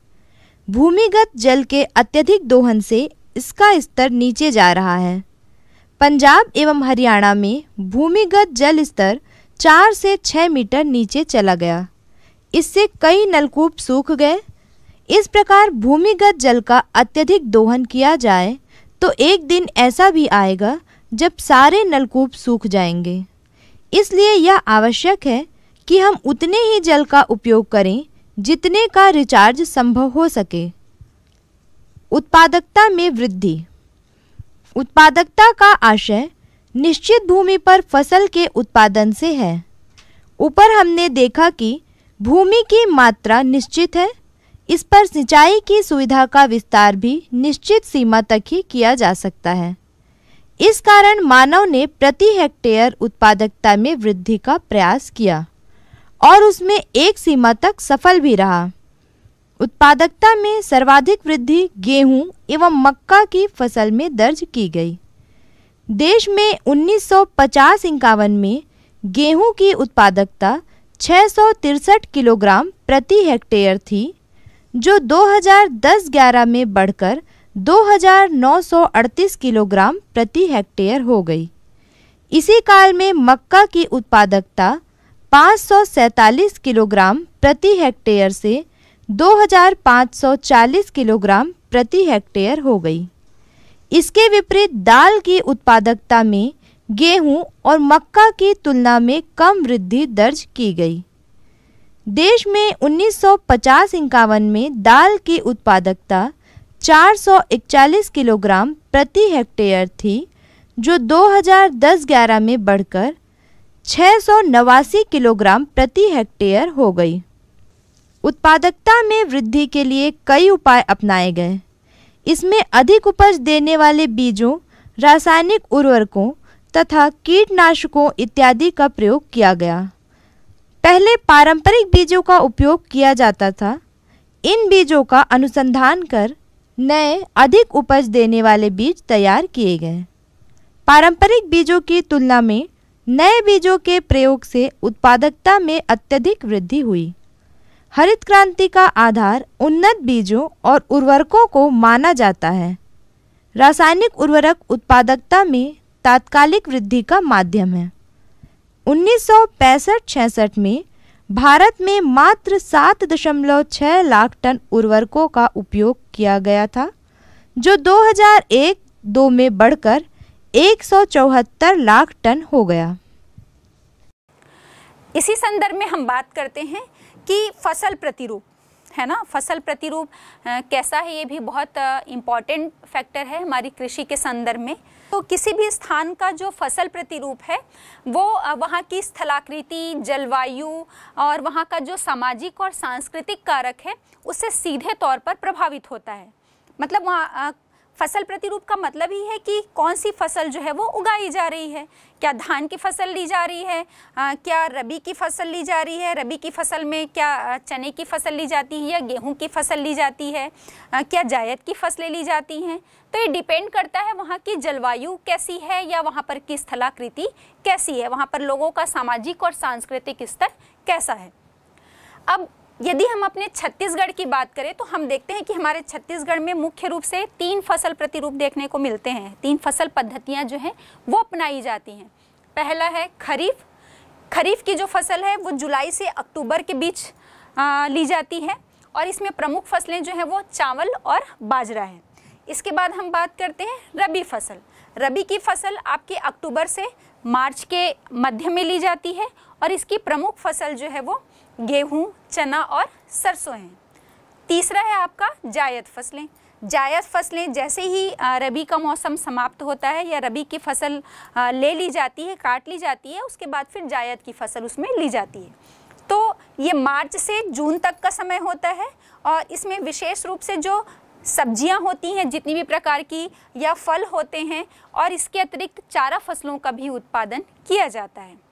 भूमिगत जल के अत्यधिक दोहन से इसका स्तर नीचे जा रहा है पंजाब एवं हरियाणा में भूमिगत जल स्तर चार से छः मीटर नीचे चला गया इससे कई नलकूप सूख गए इस प्रकार भूमिगत जल का अत्यधिक दोहन किया जाए तो एक दिन ऐसा भी आएगा जब सारे नलकूप सूख जाएंगे इसलिए यह आवश्यक है कि हम उतने ही जल का उपयोग करें जितने का रिचार्ज संभव हो सके उत्पादकता में वृद्धि उत्पादकता का आशय निश्चित भूमि पर फसल के उत्पादन से है ऊपर हमने देखा कि भूमि की मात्रा निश्चित है इस पर सिंचाई की सुविधा का विस्तार भी निश्चित सीमा तक ही किया जा सकता है इस कारण मानव ने प्रति हेक्टेयर उत्पादकता में वृद्धि का प्रयास किया और उसमें एक सीमा तक सफल भी रहा उत्पादकता में सर्वाधिक वृद्धि गेहूं एवं मक्का की फसल में दर्ज की गई देश में उन्नीस सौ में गेहूं की उत्पादकता छः किलोग्राम प्रति हेक्टेयर थी जो 2010-11 में बढ़कर 2,938 किलोग्राम प्रति हेक्टेयर हो गई इसी काल में मक्का की उत्पादकता 547 किलोग्राम प्रति हेक्टेयर से 2,540 किलोग्राम प्रति हेक्टेयर हो गई इसके विपरीत दाल की उत्पादकता में गेहूं और मक्का की तुलना में कम वृद्धि दर्ज की गई देश में 1950 इक्यावन में दाल की उत्पादकता 441 किलोग्राम प्रति हेक्टेयर थी जो 2010-11 में बढ़कर छः किलोग्राम प्रति हेक्टेयर हो गई उत्पादकता में वृद्धि के लिए कई उपाय अपनाए गए इसमें अधिक उपज देने वाले बीजों रासायनिक उर्वरकों तथा कीटनाशकों इत्यादि का प्रयोग किया गया पहले पारंपरिक बीजों का उपयोग किया जाता था इन बीजों का अनुसंधान कर नए अधिक उपज देने वाले बीज तैयार किए गए पारंपरिक बीजों की तुलना में नए बीजों के प्रयोग से उत्पादकता में अत्यधिक वृद्धि हुई हरित क्रांति का आधार उन्नत बीजों और उर्वरकों को माना जाता है रासायनिक उर्वरक उत्पादकता में तात्कालिक वृद्धि का माध्यम है उन्नीस सौ में भारत में मात्र सात दशमलव छः लाख टन उर्वरकों का उपयोग किया गया था जो 2001-2 में बढ़कर एक लाख टन हो गया इसी संदर्भ में हम बात करते हैं कि फसल प्रतिरूप है ना फसल प्रतिरूप कैसा है ये भी बहुत इम्पॉर्टेंट फैक्टर है हमारी कृषि के संदर्भ में तो किसी भी स्थान का जो फसल प्रतिरूप है वो वहाँ की स्थलाकृति जलवायु और वहाँ का जो सामाजिक और सांस्कृतिक कारक है उससे सीधे तौर पर प्रभावित होता है मतलब वहाँ फसल प्रतिरूप का मतलब ही है कि कौन सी फसल जो है वो उगाई जा रही है क्या धान की फसल ली जा रही है आ, क्या रबी की फसल ली जा रही है रबी की फसल में क्या चने की फसल ली जाती है या गेहूं की फसल ली जाती है आ, क्या जायद की फसलें ली जाती हैं तो ये डिपेंड करता है वहाँ की जलवायु कैसी है या वहाँ पर की स्थलाकृति कैसी है वहाँ पर लोगों का सामाजिक और सांस्कृतिक स्तर कैसा है अब यदि हम अपने छत्तीसगढ़ की बात करें तो हम देखते हैं कि हमारे छत्तीसगढ़ में मुख्य रूप से तीन फसल प्रतिरूप देखने को मिलते हैं तीन फसल पद्धतियाँ जो हैं वो अपनाई जाती हैं पहला है खरीफ खरीफ की जो फसल है वो जुलाई से अक्टूबर के बीच आ, ली जाती है और इसमें प्रमुख फसलें जो हैं वो चावल और बाजरा है इसके बाद हम बात करते हैं रबी फसल रबी की फसल आपके अक्टूबर से मार्च के मध्य में ली जाती है और इसकी प्रमुख फसल जो है वो गेहूँ चना और सरसों हैं तीसरा है आपका जायद फसलें जायद फसलें जैसे ही रबी का मौसम समाप्त होता है या रबी की फसल ले ली जाती है काट ली जाती है उसके बाद फिर जायद की फसल उसमें ली जाती है तो ये मार्च से जून तक का समय होता है और इसमें विशेष रूप से जो सब्जियां होती हैं जितनी भी प्रकार की या फल होते हैं और इसके अतिरिक्त चारा फसलों का भी उत्पादन किया जाता है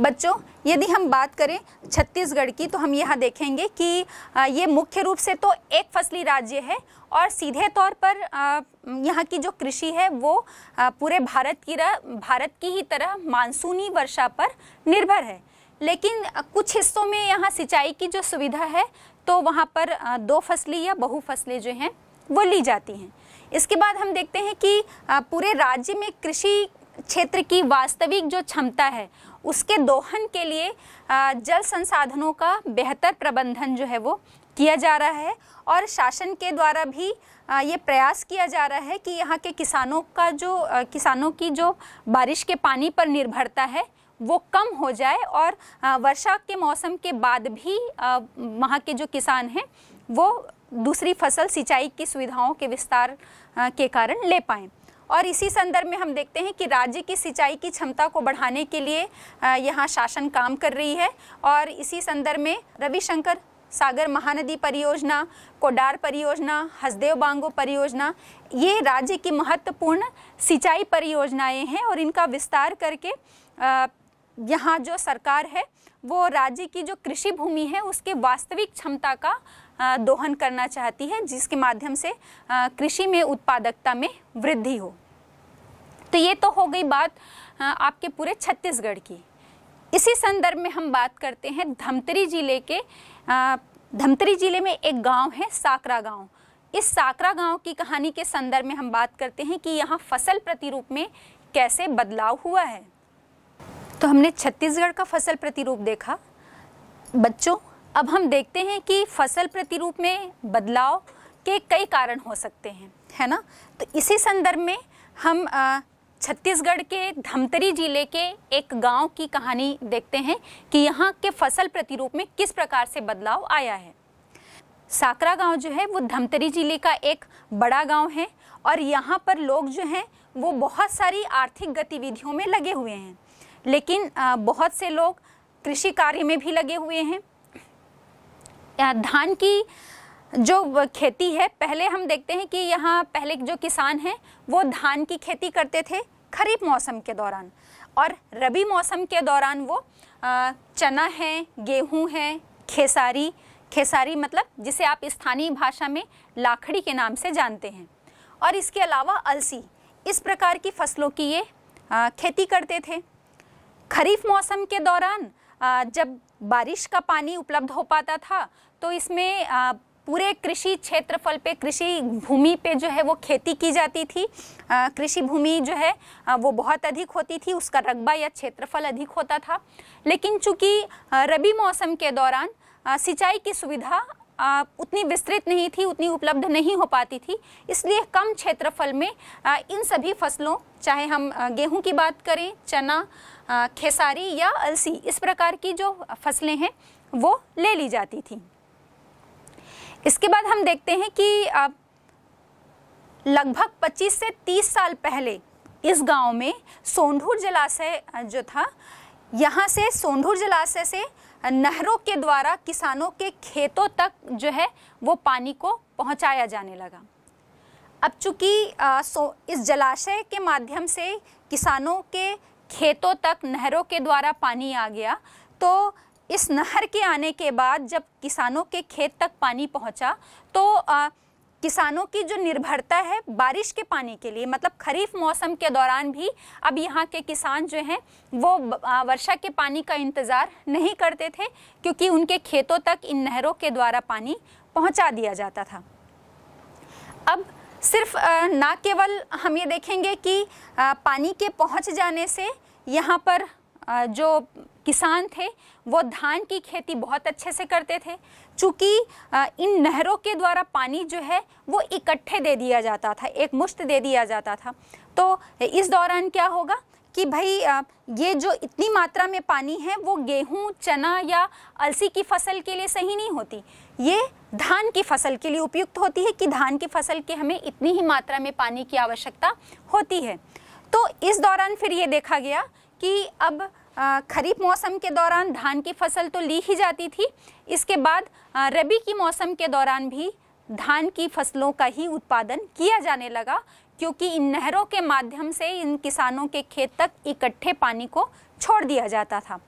बच्चों यदि हम बात करें छत्तीसगढ़ की तो हम यहाँ देखेंगे कि ये मुख्य रूप से तो एक फसली राज्य है और सीधे तौर पर यहाँ की जो कृषि है वो पूरे भारत की भारत की ही तरह मानसूनी वर्षा पर निर्भर है लेकिन कुछ हिस्सों में यहाँ सिंचाई की जो सुविधा है तो वहाँ पर दो फसली या बहु फसलें जो हैं वो ली जाती हैं इसके बाद हम देखते हैं कि पूरे राज्य में कृषि क्षेत्र की वास्तविक जो क्षमता है उसके दोहन के लिए जल संसाधनों का बेहतर प्रबंधन जो है वो किया जा रहा है और शासन के द्वारा भी ये प्रयास किया जा रहा है कि यहाँ के किसानों का जो किसानों की जो बारिश के पानी पर निर्भरता है वो कम हो जाए और वर्षा के मौसम के बाद भी वहाँ के जो किसान हैं वो दूसरी फसल सिंचाई की सुविधाओं के विस्तार के कारण ले पाएँ और इसी संदर्भ में हम देखते हैं कि राज्य की सिंचाई की क्षमता को बढ़ाने के लिए यहाँ शासन काम कर रही है और इसी संदर्भ में रविशंकर सागर महानदी परियोजना कोडार परियोजना हसदेव बांगो परियोजना ये राज्य की महत्वपूर्ण सिंचाई परियोजनाएं हैं और इनका विस्तार करके यहाँ जो सरकार है वो राज्य की जो कृषि भूमि है उसके वास्तविक क्षमता का दोहन करना चाहती है जिसके माध्यम से कृषि में उत्पादकता में वृद्धि हो तो ये तो हो गई बात आपके पूरे छत्तीसगढ़ की इसी संदर्भ में हम बात करते हैं धमतरी जिले के धमतरी जिले में एक गांव है साकरा गांव इस साकरा गांव की कहानी के संदर्भ में हम बात करते हैं कि यहाँ फसल प्रतिरूप में कैसे बदलाव हुआ है तो हमने छत्तीसगढ़ का फसल प्रतिरूप देखा बच्चों अब हम देखते हैं कि फसल प्रतिरूप में बदलाव के कई कारण हो सकते हैं है ना तो इसी संदर्भ में हम आ, छत्तीसगढ़ के धमतरी जिले के एक गांव की कहानी देखते हैं कि यहाँ के फसल प्रतिरूप में किस प्रकार से बदलाव आया है साकरा गांव जो है वो धमतरी जिले का एक बड़ा गांव है और यहाँ पर लोग जो हैं वो बहुत सारी आर्थिक गतिविधियों में लगे हुए हैं लेकिन बहुत से लोग कृषि कार्य में भी लगे हुए हैं धान की जो खेती है पहले हम देखते हैं कि यहाँ पहले जो किसान हैं वो धान की खेती करते थे खरीफ मौसम के दौरान और रबी मौसम के दौरान वो चना है गेहूँ है खेसारी खेसारी मतलब जिसे आप स्थानीय भाषा में लाखड़ी के नाम से जानते हैं और इसके अलावा अलसी इस प्रकार की फसलों की ये खेती करते थे खरीफ मौसम के दौरान जब बारिश का पानी उपलब्ध हो पाता था तो इसमें पूरे कृषि क्षेत्रफल पे कृषि भूमि पे जो है वो खेती की जाती थी कृषि भूमि जो है वो बहुत अधिक होती थी उसका रकबा या क्षेत्रफल अधिक होता था लेकिन चूंकि रबी मौसम के दौरान सिंचाई की सुविधा आ, उतनी विस्तृत नहीं थी उतनी उपलब्ध नहीं हो पाती थी इसलिए कम क्षेत्रफल में आ, इन सभी फसलों चाहे हम गेहूं की बात करें चना खेसारी या अलसी इस प्रकार की जो फसलें हैं वो ले ली जाती थी इसके बाद हम देखते हैं कि लगभग 25 से 30 साल पहले इस गांव में सोंढूर जलाशय जो था यहाँ से सोंढूर जलाशय से नहरों के द्वारा किसानों के खेतों तक जो है वो पानी को पहुँचाया जाने लगा अब चूँकि इस जलाशय के माध्यम से किसानों के खेतों तक नहरों के द्वारा पानी आ गया तो इस नहर के आने के बाद जब किसानों के खेत तक पानी पहुंचा तो आ, किसानों की जो निर्भरता है बारिश के पानी के लिए मतलब खरीफ मौसम के दौरान भी अब यहाँ के किसान जो हैं वो वर्षा के पानी का इंतज़ार नहीं करते थे क्योंकि उनके खेतों तक इन नहरों के द्वारा पानी पहुँचा दिया जाता था अब सिर्फ ना केवल हम ये देखेंगे कि पानी के पहुँच जाने से यहाँ पर जो किसान थे वो धान की खेती बहुत अच्छे से करते थे चूँकि इन नहरों के द्वारा पानी जो है वो इकट्ठे दे दिया जाता था एक मुश्त दे दिया जाता था तो इस दौरान क्या होगा कि भाई ये जो इतनी मात्रा में पानी है वो गेहूँ चना या अलसी की फसल के लिए सही नहीं होती ये धान की फसल के लिए उपयुक्त होती है कि धान की फसल के हमें इतनी ही मात्रा में पानी की आवश्यकता होती है तो इस दौरान फिर ये देखा गया कि अब खरीफ मौसम के दौरान धान की फसल तो ली ही जाती थी इसके बाद रबी की मौसम के दौरान भी धान की फसलों का ही उत्पादन किया जाने लगा क्योंकि इन नहरों के माध्यम से इन किसानों के खेत तक इकट्ठे पानी को छोड़ दिया जाता था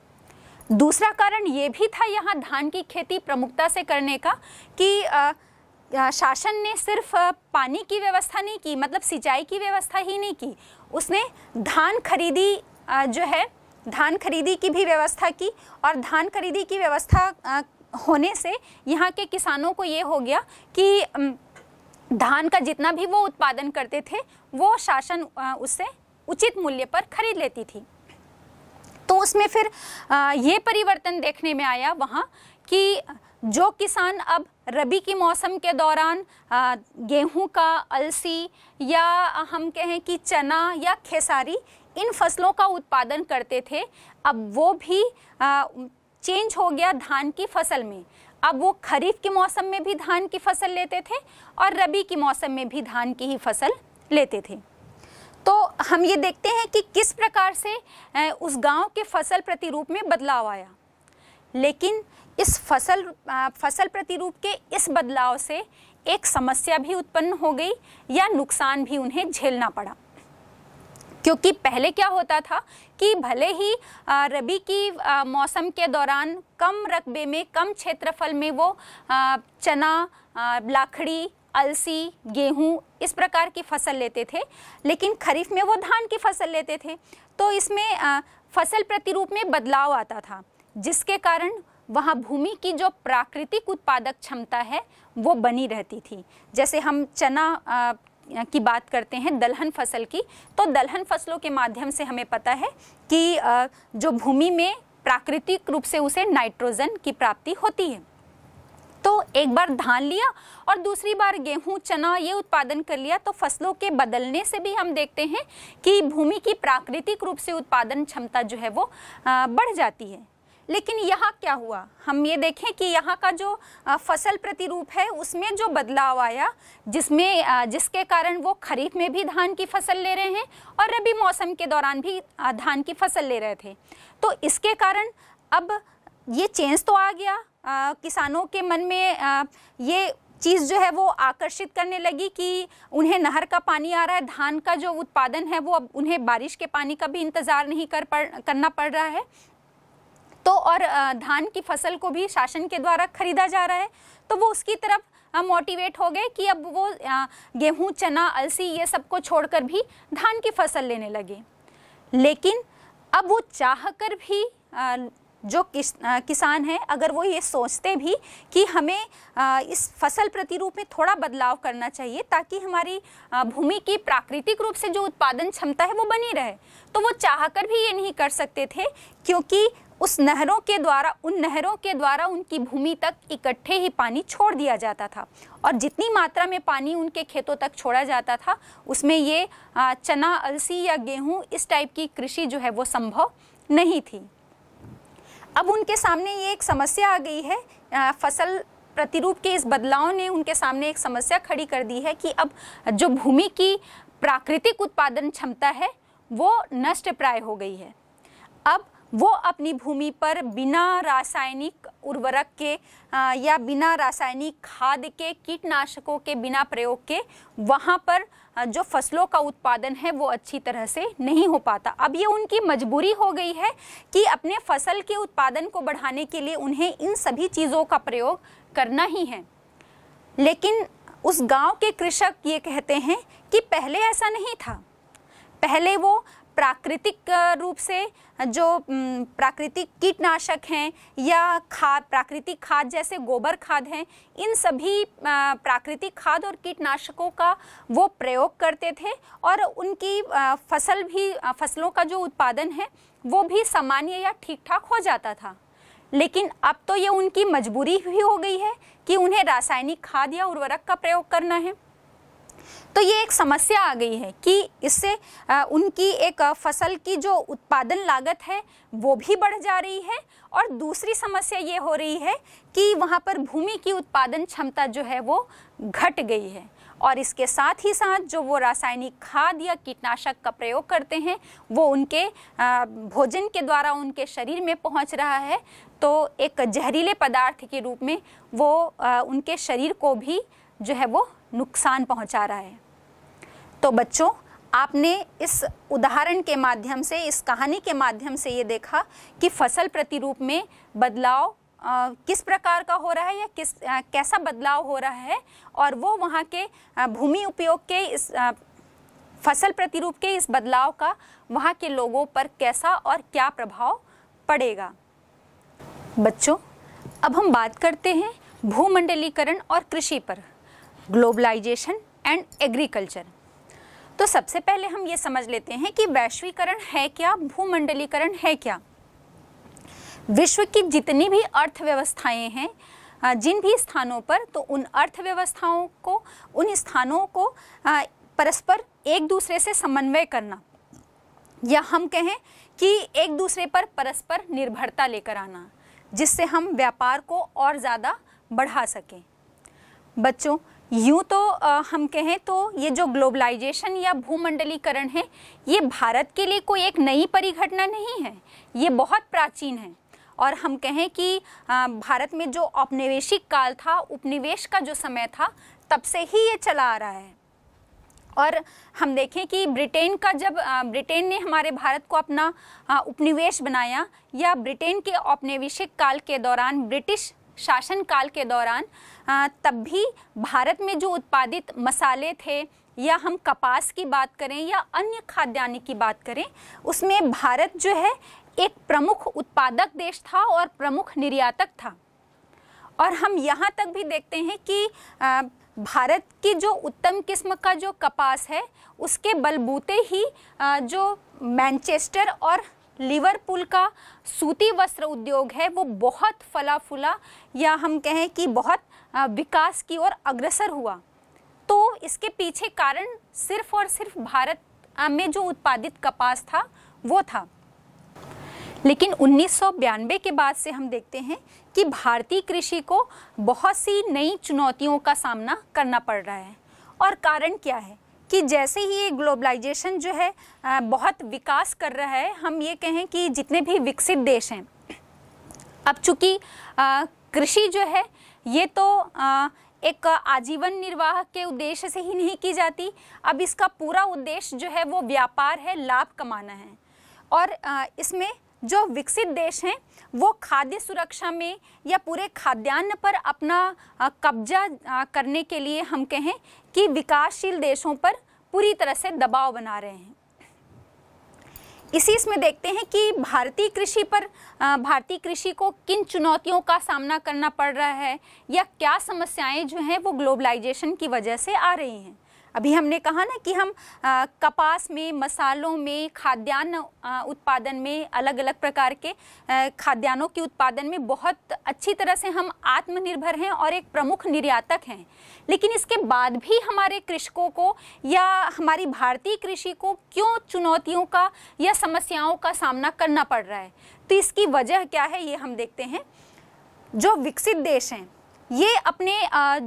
दूसरा कारण ये भी था यहाँ धान की खेती प्रमुखता से करने का कि शासन ने सिर्फ पानी की व्यवस्था नहीं की मतलब सिंचाई की व्यवस्था ही नहीं की उसने धान खरीदी जो है धान खरीदी की भी व्यवस्था की और धान खरीदी की व्यवस्था होने से यहाँ के किसानों को ये हो गया कि धान का जितना भी वो उत्पादन करते थे वो शासन उससे उचित मूल्य पर खरीद लेती थी तो उसमें फिर ये परिवर्तन देखने में आया वहाँ कि जो किसान अब रबी के मौसम के दौरान गेहूं का अलसी या हम कहें कि चना या खेसारी इन फसलों का उत्पादन करते थे अब वो भी आ, चेंज हो गया धान की फसल में अब वो खरीफ के मौसम में भी धान की फसल लेते थे और रबी के मौसम में भी धान की ही फसल लेते थे तो हम ये देखते हैं कि किस प्रकार से उस गांव के फसल प्रतिरूप में बदलाव आया लेकिन इस फसल फसल प्रतिरूप के इस बदलाव से एक समस्या भी उत्पन्न हो गई या नुकसान भी उन्हें झेलना पड़ा क्योंकि पहले क्या होता था कि भले ही रबी की मौसम के दौरान कम रकबे में कम क्षेत्रफल में वो चना लाखड़ी अलसी गेहूं इस प्रकार की फसल लेते थे लेकिन खरीफ में वो धान की फसल लेते थे तो इसमें फसल प्रतिरूप में बदलाव आता था जिसके कारण वहाँ भूमि की जो प्राकृतिक उत्पादक क्षमता है वो बनी रहती थी जैसे हम चना की बात करते हैं दलहन फसल की तो दलहन फसलों के माध्यम से हमें पता है कि जो भूमि में प्राकृतिक रूप से उसे नाइट्रोजन की प्राप्ति होती है तो एक बार धान लिया और दूसरी बार गेहूं चना ये उत्पादन कर लिया तो फसलों के बदलने से भी हम देखते हैं कि भूमि की प्राकृतिक रूप से उत्पादन क्षमता जो है वो बढ़ जाती है लेकिन यहाँ क्या हुआ हम ये देखें कि यहाँ का जो फसल प्रतिरूप है उसमें जो बदलाव आया जिसमें जिसके कारण वो खरीफ में भी धान की फसल ले रहे हैं और रबी मौसम के दौरान भी धान की फसल ले रहे थे तो इसके कारण अब ये चेंज तो आ गया आ, किसानों के मन में आ, ये चीज़ जो है वो आकर्षित करने लगी कि उन्हें नहर का पानी आ रहा है धान का जो उत्पादन है वो अब उन्हें बारिश के पानी का भी इंतज़ार नहीं कर पड़ करना पड़ रहा है तो और धान की फसल को भी शासन के द्वारा खरीदा जा रहा है तो वो उसकी तरफ मोटिवेट हो गए कि अब वो गेहूं चना अलसी ये सब को छोड़कर भी धान की फसल लेने लगे लेकिन अब वो चाह कर भी जो किस, किसान हैं अगर वो ये सोचते भी कि हमें इस फसल प्रतिरूप में थोड़ा बदलाव करना चाहिए ताकि हमारी भूमि की प्राकृतिक रूप से जो उत्पादन क्षमता है वो बनी रहे तो वो चाह कर भी ये नहीं कर सकते थे क्योंकि उस नहरों के द्वारा उन नहरों के द्वारा उनकी भूमि तक इकट्ठे ही पानी छोड़ दिया जाता था और जितनी मात्रा में पानी उनके खेतों तक छोड़ा जाता था उसमें ये चना अलसी या गेहूँ इस टाइप की कृषि जो है वो संभव नहीं थी अब उनके सामने ये एक समस्या आ गई है फसल प्रतिरूप के इस बदलाव ने उनके सामने एक समस्या खड़ी कर दी है कि अब जो भूमि की प्राकृतिक उत्पादन क्षमता है वो नष्ट प्राय हो गई है अब वो अपनी भूमि पर बिना रासायनिक उर्वरक के आ, या बिना रासायनिक खाद के कीटनाशकों के बिना प्रयोग के वहाँ पर जो फसलों का उत्पादन है वो अच्छी तरह से नहीं हो पाता अब ये उनकी मजबूरी हो गई है कि अपने फसल के उत्पादन को बढ़ाने के लिए उन्हें इन सभी चीज़ों का प्रयोग करना ही है लेकिन उस गांव के कृषक ये कहते हैं कि पहले ऐसा नहीं था पहले वो प्राकृतिक रूप से जो प्राकृतिक कीटनाशक हैं या खाद प्राकृतिक खाद जैसे गोबर खाद हैं इन सभी प्राकृतिक खाद और कीटनाशकों का वो प्रयोग करते थे और उनकी फसल भी फसलों का जो उत्पादन है वो भी सामान्य या ठीक ठाक हो जाता था लेकिन अब तो ये उनकी मजबूरी भी हो गई है कि उन्हें रासायनिक खाद या उर्वरक का प्रयोग करना है तो ये एक समस्या आ गई है कि इससे उनकी एक फसल की जो उत्पादन लागत है वो भी बढ़ जा रही है और दूसरी समस्या ये हो रही है कि वहाँ पर भूमि की उत्पादन क्षमता जो है वो घट गई है और इसके साथ ही साथ जो वो रासायनिक खाद या कीटनाशक का प्रयोग करते हैं वो उनके भोजन के द्वारा उनके शरीर में पहुंच रहा है तो एक जहरीले पदार्थ के रूप में वो उनके शरीर को भी जो है वो नुकसान पहुंचा रहा है तो बच्चों आपने इस उदाहरण के माध्यम से इस कहानी के माध्यम से ये देखा कि फसल प्रतिरूप में बदलाव आ, किस प्रकार का हो रहा है या किस आ, कैसा बदलाव हो रहा है और वो वहाँ के भूमि उपयोग के इस आ, फसल प्रतिरूप के इस बदलाव का वहाँ के लोगों पर कैसा और क्या प्रभाव पड़ेगा बच्चों अब हम बात करते हैं भूमंडलीकरण और कृषि पर ग्लोबलाइजेशन एंड एग्रीकल्चर तो सबसे पहले हम ये समझ लेते हैं कि वैश्वीकरण है क्या भूमंडलीकरण है क्या विश्व की जितनी भी अर्थव्यवस्थाएं हैं जिन भी स्थानों पर तो उन अर्थव्यवस्थाओं को उन स्थानों को परस्पर एक दूसरे से समन्वय करना या हम कहें कि एक दूसरे पर परस्पर निर्भरता लेकर आना जिससे हम व्यापार को और ज़्यादा बढ़ा सकें बच्चों यूँ तो आ, हम कहें तो ये जो ग्लोबलाइजेशन या भूमंडलीकरण है ये भारत के लिए कोई एक नई परिघटना नहीं है ये बहुत प्राचीन है और हम कहें कि आ, भारत में जो औपनिवेशिक काल था उपनिवेश का जो समय था तब से ही ये चला आ रहा है और हम देखें कि ब्रिटेन का जब ब्रिटेन ने हमारे भारत को अपना उपनिवेश बनाया या ब्रिटेन के औपनिवेशिक काल के दौरान ब्रिटिश शासन काल के दौरान तब भी भारत में जो उत्पादित मसाले थे या हम कपास की बात करें या अन्य खाद्यान्न की बात करें उसमें भारत जो है एक प्रमुख उत्पादक देश था और प्रमुख निर्यातक था और हम यहाँ तक भी देखते हैं कि भारत की जो उत्तम किस्म का जो कपास है उसके बलबूते ही जो मैनचेस्टर और लिवरपूल का सूती वस्त्र उद्योग है वो बहुत फला फुला या हम कहें कि बहुत विकास की ओर अग्रसर हुआ तो इसके पीछे कारण सिर्फ और सिर्फ भारत में जो उत्पादित कपास था वो था लेकिन उन्नीस के बाद से हम देखते हैं कि भारतीय कृषि को बहुत सी नई चुनौतियों का सामना करना पड़ रहा है और कारण क्या है कि जैसे ही ये ग्लोबलाइजेशन जो है बहुत विकास कर रहा है हम ये कहें कि जितने भी विकसित देश हैं अब चूँकि कृषि जो है ये तो आ, एक आजीवन निर्वाह के उद्देश्य से ही नहीं की जाती अब इसका पूरा उद्देश्य जो है वो व्यापार है लाभ कमाना है और इसमें जो विकसित देश हैं वो खाद्य सुरक्षा में या पूरे खाद्यान्न पर अपना कब्जा करने के लिए हम कहें कि विकासशील देशों पर पूरी तरह से दबाव बना रहे हैं इसी इसमें देखते हैं कि भारतीय कृषि पर भारतीय कृषि को किन चुनौतियों का सामना करना पड़ रहा है या क्या समस्याएं जो हैं वो ग्लोबलाइजेशन की वजह से आ रही हैं अभी हमने कहा ना कि हम आ, कपास में मसालों में खाद्यान्न उत्पादन में अलग अलग प्रकार के खाद्यान्नों के उत्पादन में बहुत अच्छी तरह से हम आत्मनिर्भर हैं और एक प्रमुख निर्यातक हैं लेकिन इसके बाद भी हमारे कृषकों को या हमारी भारतीय कृषि को क्यों चुनौतियों का या समस्याओं का सामना करना पड़ रहा है तो इसकी वजह क्या है ये हम देखते हैं जो विकसित देश हैं ये अपने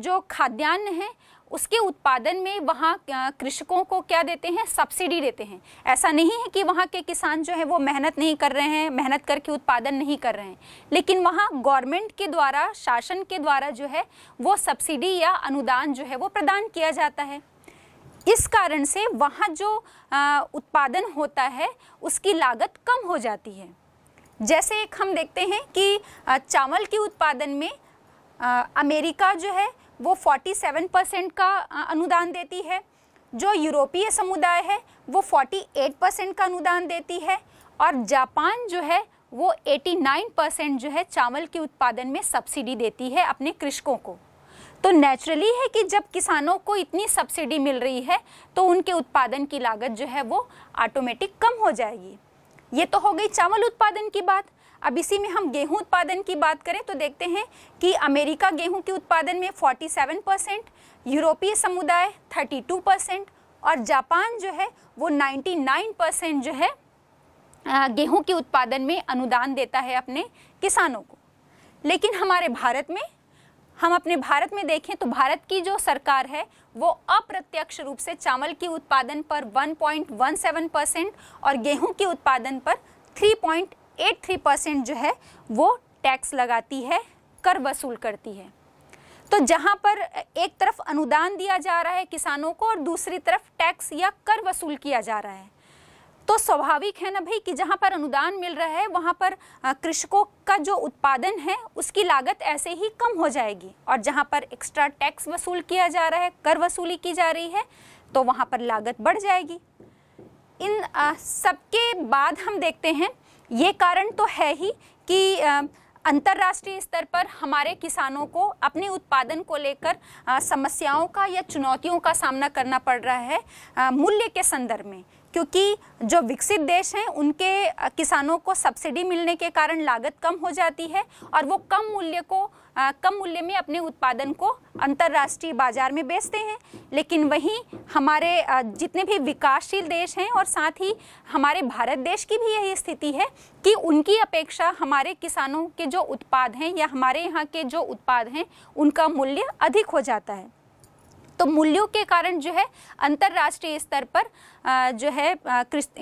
जो खाद्यान्न हैं उसके उत्पादन में वहाँ कृषकों को क्या देते हैं सब्सिडी देते हैं ऐसा नहीं है कि वहाँ के किसान जो है वो मेहनत नहीं कर रहे हैं मेहनत करके उत्पादन नहीं कर रहे हैं लेकिन वहाँ गवर्नमेंट के द्वारा शासन के द्वारा जो है वो सब्सिडी या अनुदान जो है वो प्रदान किया जाता है इस कारण से वहाँ जो उत्पादन होता है उसकी लागत कम हो जाती है जैसे एक हम देखते हैं कि चावल के उत्पादन में अमेरिका जो है वो 47 परसेंट का अनुदान देती है जो यूरोपीय समुदाय है वो 48 परसेंट का अनुदान देती है और जापान जो है वो 89 परसेंट जो है चावल के उत्पादन में सब्सिडी देती है अपने कृषकों को तो नेचुरली है कि जब किसानों को इतनी सब्सिडी मिल रही है तो उनके उत्पादन की लागत जो है वो ऑटोमेटिक कम हो जाएगी ये तो हो गई चावल उत्पादन की बात अब इसी में हम गेहूं उत्पादन की बात करें तो देखते हैं कि अमेरिका गेहूं के उत्पादन में 47 परसेंट यूरोपीय समुदाय 32 परसेंट और जापान जो है वो 99 परसेंट जो है गेहूं के उत्पादन में अनुदान देता है अपने किसानों को लेकिन हमारे भारत में हम अपने भारत में देखें तो भारत की जो सरकार है वो अप्रत्यक्ष रूप से चावल के उत्पादन पर 1.17 परसेंट और गेहूं के उत्पादन पर 83 परसेंट जो है वो टैक्स लगाती है कर वसूल करती है तो जहाँ पर एक तरफ अनुदान दिया जा रहा है किसानों को और दूसरी तरफ टैक्स या कर वसूल किया जा रहा है तो स्वाभाविक है ना भाई कि जहाँ पर अनुदान मिल रहा है वहाँ पर कृषकों का जो उत्पादन है उसकी लागत ऐसे ही कम हो जाएगी और जहाँ पर एक्स्ट्रा टैक्स वसूल किया जा रहा है कर वसूली की जा रही है तो वहाँ पर लागत बढ़ जाएगी इन सबके बाद हम देखते हैं ये कारण तो है ही कि अंतर्राष्ट्रीय स्तर पर हमारे किसानों को अपने उत्पादन को लेकर समस्याओं का या चुनौतियों का सामना करना पड़ रहा है मूल्य के संदर्भ में क्योंकि जो विकसित देश हैं उनके किसानों को सब्सिडी मिलने के कारण लागत कम हो जाती है और वो कम मूल्य को आ, कम मूल्य में अपने उत्पादन को अंतर्राष्ट्रीय बाजार में बेचते हैं लेकिन वहीं हमारे जितने भी विकासशील देश हैं और साथ ही हमारे भारत देश की भी यही स्थिति है कि उनकी अपेक्षा हमारे किसानों के जो उत्पाद हैं या हमारे यहाँ के जो उत्पाद हैं उनका मूल्य अधिक हो जाता है तो मूल्यों के कारण जो है अंतर्राष्ट्रीय स्तर पर जो है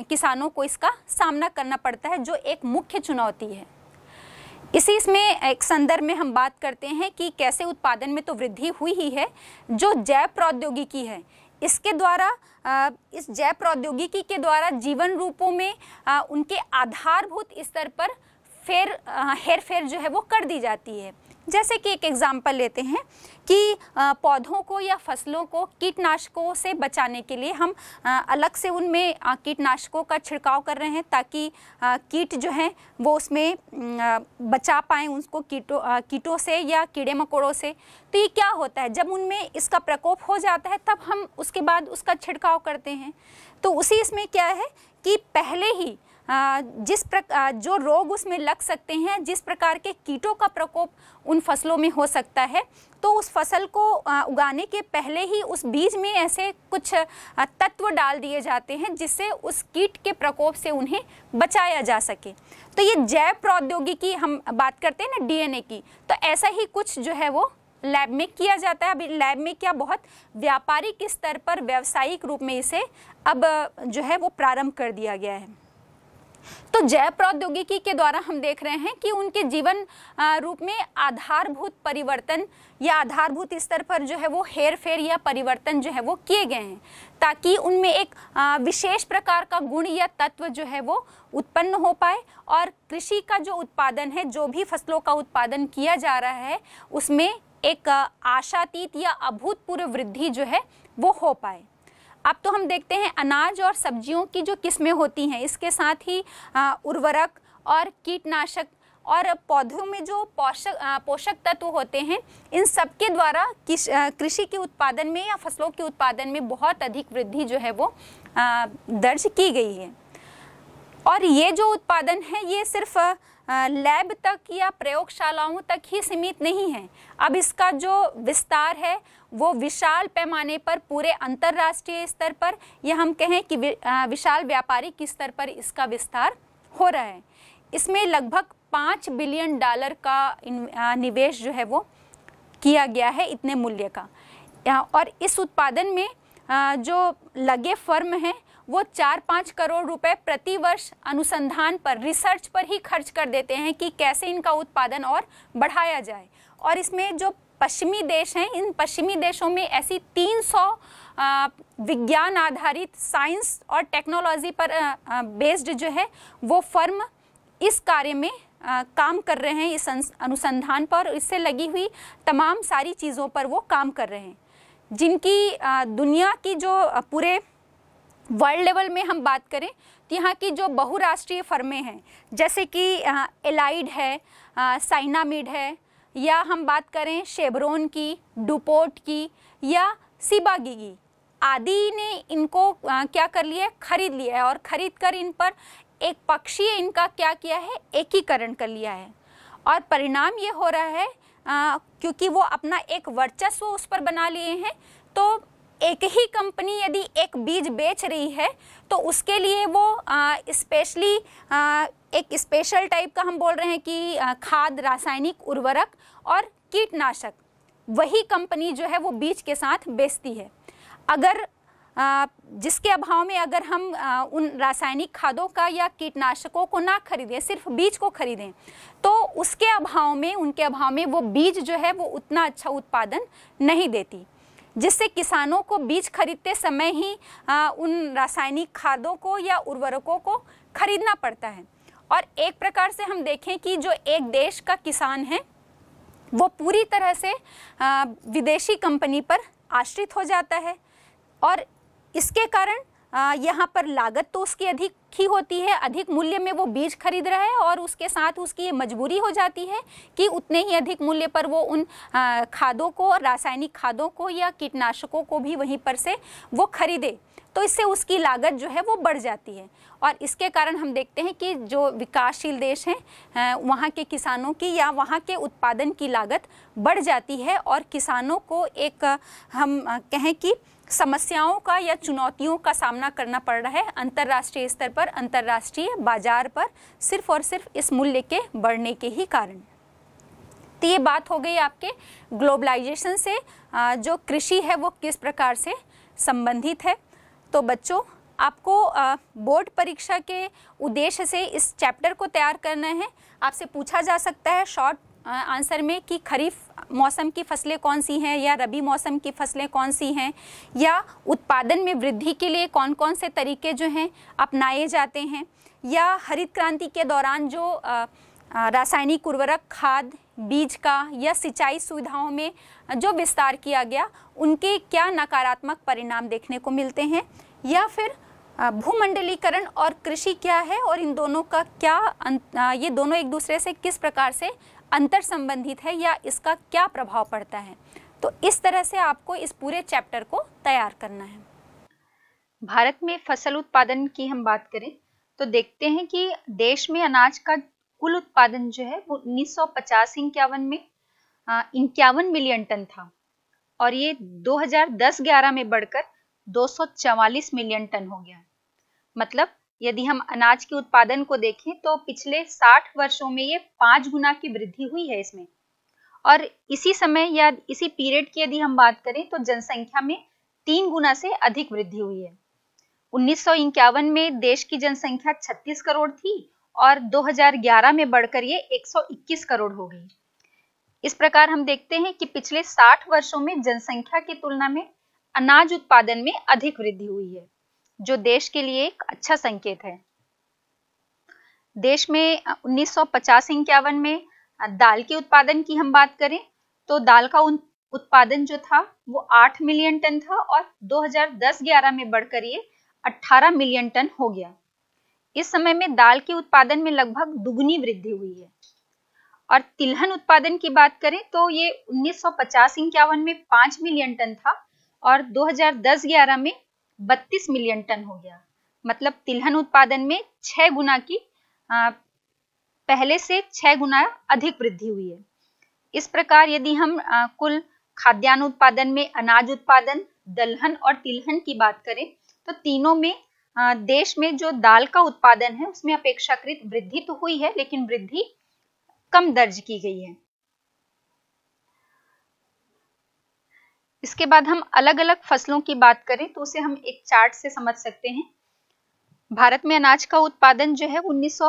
किसानों को इसका सामना करना पड़ता है जो एक मुख्य चुनौती है इसी इसमें एक संदर्भ में हम बात करते हैं कि कैसे उत्पादन में तो वृद्धि हुई ही है जो जैव प्रौद्योगिकी है इसके द्वारा इस जैव प्रौद्योगिकी के द्वारा जीवन रूपों में उनके आधारभूत स्तर पर फेर हेर फेर जो है वो कर दी जाती है जैसे कि एक एग्जाम्पल लेते हैं कि पौधों को या फसलों को कीटनाशकों से बचाने के लिए हम अलग से उनमें कीटनाशकों का छिड़काव कर रहे हैं ताकि कीट जो हैं वो उसमें बचा पाएँ उसको कीटों कीटों से या कीड़े मकोड़ों से तो ये क्या होता है जब उनमें इसका प्रकोप हो जाता है तब हम उसके बाद उसका छिड़काव करते हैं तो उसी इसमें क्या है कि पहले ही जिस प्रकार जो रोग उसमें लग सकते हैं जिस प्रकार के कीटों का प्रकोप उन फसलों में हो सकता है तो उस फसल को उगाने के पहले ही उस बीज में ऐसे कुछ तत्व डाल दिए जाते हैं जिससे उस कीट के प्रकोप से उन्हें बचाया जा सके तो ये जैव प्रौद्योगिकी हम बात करते हैं ना डीएनए की तो ऐसा ही कुछ जो है वो लैब में किया जाता है अभी लैब में क्या बहुत व्यापारिक स्तर पर व्यावसायिक रूप में इसे अब जो है वो प्रारंभ कर दिया गया है तो जैव प्रौद्योगिकी के द्वारा हम देख रहे हैं कि उनके जीवन रूप में आधारभूत परिवर्तन या आधारभूत स्तर पर जो है वो हेर फेर या परिवर्तन जो है वो किए गए हैं ताकि उनमें एक विशेष प्रकार का गुण या तत्व जो है वो उत्पन्न हो पाए और कृषि का जो उत्पादन है जो भी फसलों का उत्पादन किया जा रहा है उसमें एक आशातीत या अभूतपूर्व वृद्धि जो है वो हो पाए अब तो हम देखते हैं अनाज और सब्जियों की जो किस्में होती हैं इसके साथ ही उर्वरक और कीटनाशक और पौधों में जो पोषक पोषक तत्व होते हैं इन सब के द्वारा कृषि के उत्पादन में या फसलों के उत्पादन में बहुत अधिक वृद्धि जो है वो दर्ज की गई है और ये जो उत्पादन है ये सिर्फ़ लैब तक या प्रयोगशालाओं तक ही सीमित नहीं है अब इसका जो विस्तार है वो विशाल पैमाने पर पूरे अंतर्राष्ट्रीय स्तर पर या हम कहें कि विशाल व्यापारिक स्तर पर इसका विस्तार हो रहा है इसमें लगभग पाँच बिलियन डॉलर का निवेश जो है वो किया गया है इतने मूल्य का और इस उत्पादन में जो लगे फर्म हैं वो चार पाँच करोड़ रुपए प्रति वर्ष अनुसंधान पर रिसर्च पर ही खर्च कर देते हैं कि कैसे इनका उत्पादन और बढ़ाया जाए और इसमें जो पश्चिमी देश हैं इन पश्चिमी देशों में ऐसी 300 विज्ञान आधारित साइंस और टेक्नोलॉजी पर बेस्ड जो है वो फर्म इस कार्य में आ, काम कर रहे हैं इस अनुसंधान पर इससे लगी हुई तमाम सारी चीज़ों पर वो काम कर रहे हैं जिनकी आ, दुनिया की जो पूरे वर्ल्ड लेवल में हम बात करें तो यहाँ की जो बहुराष्ट्रीय फर्में हैं जैसे कि एलाइड है साइनामिड है या हम बात करें शेबरोन की डुपोट की या सिबागी की आदि ने इनको आ, क्या कर लिया है खरीद लिया है और ख़रीद कर इन पर एक पक्षीय इनका क्या किया है एकीकरण कर लिया है और परिणाम ये हो रहा है आ, क्योंकि वो अपना एक वर्चस्व उस पर बना लिए हैं तो एक ही कंपनी यदि एक बीज बेच रही है तो उसके लिए वो स्पेशली एक स्पेशल टाइप का हम बोल रहे हैं कि आ, खाद रासायनिक उर्वरक और कीटनाशक वही कंपनी जो है वो बीज के साथ बेचती है अगर आ, जिसके अभाव में अगर हम आ, उन रासायनिक खादों का या कीटनाशकों को ना खरीदें सिर्फ बीज को खरीदें तो उसके अभाव में उनके अभाव में वो बीज जो है वो उतना अच्छा उत्पादन नहीं देती जिससे किसानों को बीज खरीदते समय ही आ, उन रासायनिक खादों को या उर्वरकों को खरीदना पड़ता है और एक प्रकार से हम देखें कि जो एक देश का किसान है वो पूरी तरह से आ, विदेशी कंपनी पर आश्रित हो जाता है और इसके कारण यहाँ पर लागत तो उसकी अधिक ही होती है अधिक मूल्य में वो बीज खरीद रहा है और उसके साथ उसकी ये मजबूरी हो जाती है कि उतने ही अधिक मूल्य पर वो उन खादों को रासायनिक खादों को या कीटनाशकों को भी वहीं पर से वो खरीदे तो इससे उसकी लागत जो है वो बढ़ जाती है और इसके कारण हम देखते हैं कि जो विकासशील देश हैं वहाँ के किसानों की या वहाँ के उत्पादन की लागत बढ़ जाती है और किसानों को एक हम कहें कि समस्याओं का या चुनौतियों का सामना करना पड़ रहा है अंतर्राष्ट्रीय स्तर पर अंतर्राष्ट्रीय बाजार पर सिर्फ और सिर्फ इस मूल्य के बढ़ने के ही कारण तो ये बात हो गई आपके ग्लोबलाइजेशन से जो कृषि है वो किस प्रकार से संबंधित है तो बच्चों आपको बोर्ड परीक्षा के उद्देश्य से इस चैप्टर को तैयार करना है आपसे पूछा जा सकता है शॉर्ट आंसर में कि खरीफ मौसम की फसलें कौन सी हैं या रबी मौसम की फसलें कौन सी हैं या उत्पादन में वृद्धि के लिए कौन कौन से तरीके जो हैं अपनाए जाते हैं या हरित क्रांति के दौरान जो रासायनिक उर्वरक खाद बीज का या सिंचाई सुविधाओं में जो विस्तार किया गया उनके क्या नकारात्मक परिणाम देखने को मिलते हैं या फिर भूमंडलीकरण और कृषि क्या है और इन दोनों का क्या ये दोनों एक दूसरे से किस प्रकार से अंतर संबंधित है या इसका क्या प्रभाव पड़ता है तो इस तरह से आपको इस पूरे चैप्टर को तैयार करना है भारत में फसल उत्पादन की हम बात करें तो देखते हैं कि देश में अनाज का कुल उत्पादन जो है वो उन्नीस सौ में इक्यावन मिलियन टन था और ये 2010-11 में बढ़कर 244 मिलियन टन हो गया मतलब यदि हम अनाज के उत्पादन को देखें तो पिछले 60 वर्षों में ये पांच गुना की वृद्धि हुई है इसमें और इसी समय या इसी पीरियड की यदि हम बात करें तो जनसंख्या में तीन गुना से अधिक वृद्धि हुई है उन्नीस में देश की जनसंख्या 36 करोड़ थी और 2011 में बढ़कर ये 121 करोड़ हो गई इस प्रकार हम देखते हैं कि पिछले 60 वर्षों में जनसंख्या की तुलना में अनाज उत्पादन में अधिक वृद्धि हुई है जो देश के लिए एक अच्छा संकेत है देश में उन्नीस सौ में दाल के उत्पादन की हम बात करें तो दाल का उत्पादन जो था वो 8 मिलियन टन था और 2010-11 में बढ़कर ये 18 मिलियन टन हो गया इस समय में दाल के उत्पादन में लगभग दुगुनी वृद्धि हुई है और तिलहन उत्पादन की बात करें तो ये उन्नीस सौ में 5 मिलियन टन था और 2010-11 में बत्तीस मिलियन टन हो गया मतलब तिलहन उत्पादन में छह गुना की आ, पहले से छह गुना अधिक वृद्धि हुई है इस प्रकार यदि हम आ, कुल खाद्यान्न उत्पादन में अनाज उत्पादन दलहन और तिलहन की बात करें तो तीनों में आ, देश में जो दाल का उत्पादन है उसमें अपेक्षाकृत वृद्धि तो हुई है लेकिन वृद्धि कम दर्ज की गई है इसके बाद हम अलग अलग फसलों की बात करें तो उसे हम एक चार्ट से समझ सकते हैं भारत में अनाज का उत्पादन जो है उन्नीस सौ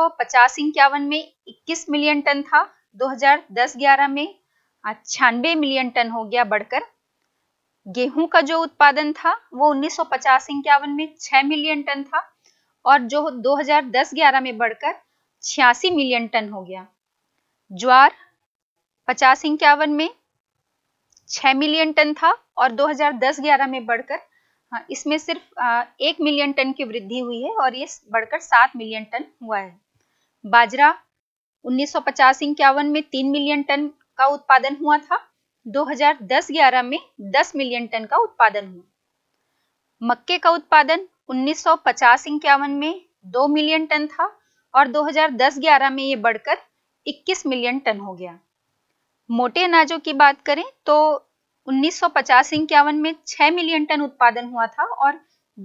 में 21 मिलियन टन था 2010-11 में छियानबे मिलियन टन हो गया बढ़कर गेहूं का जो उत्पादन था वो उन्नीस सौ में 6 मिलियन टन था और जो 2010-11 में बढ़कर छियासी मिलियन टन हो गया ज्वार पचास इक्यावन में 6 मिलियन टन था और 2010-11 में बढ़कर हाँ, इसमें सिर्फ एक मिलियन टन की वृद्धि हुई है और ये बढ़कर सात मिलियन टन हुआ है बाजरा उन्नीस सौ में तीन मिलियन टन का उत्पादन हुआ था 2010-11 में 10 मिलियन टन का उत्पादन हुआ मक्के का उत्पादन उन्नीस सौ में 2 मिलियन टन था और 2010-11 में ये बढ़कर 21 मिलियन टन हो गया मोटे अनाजों की बात करें तो उन्नीस इक्यावन में 6 मिलियन टन उत्पादन हुआ था और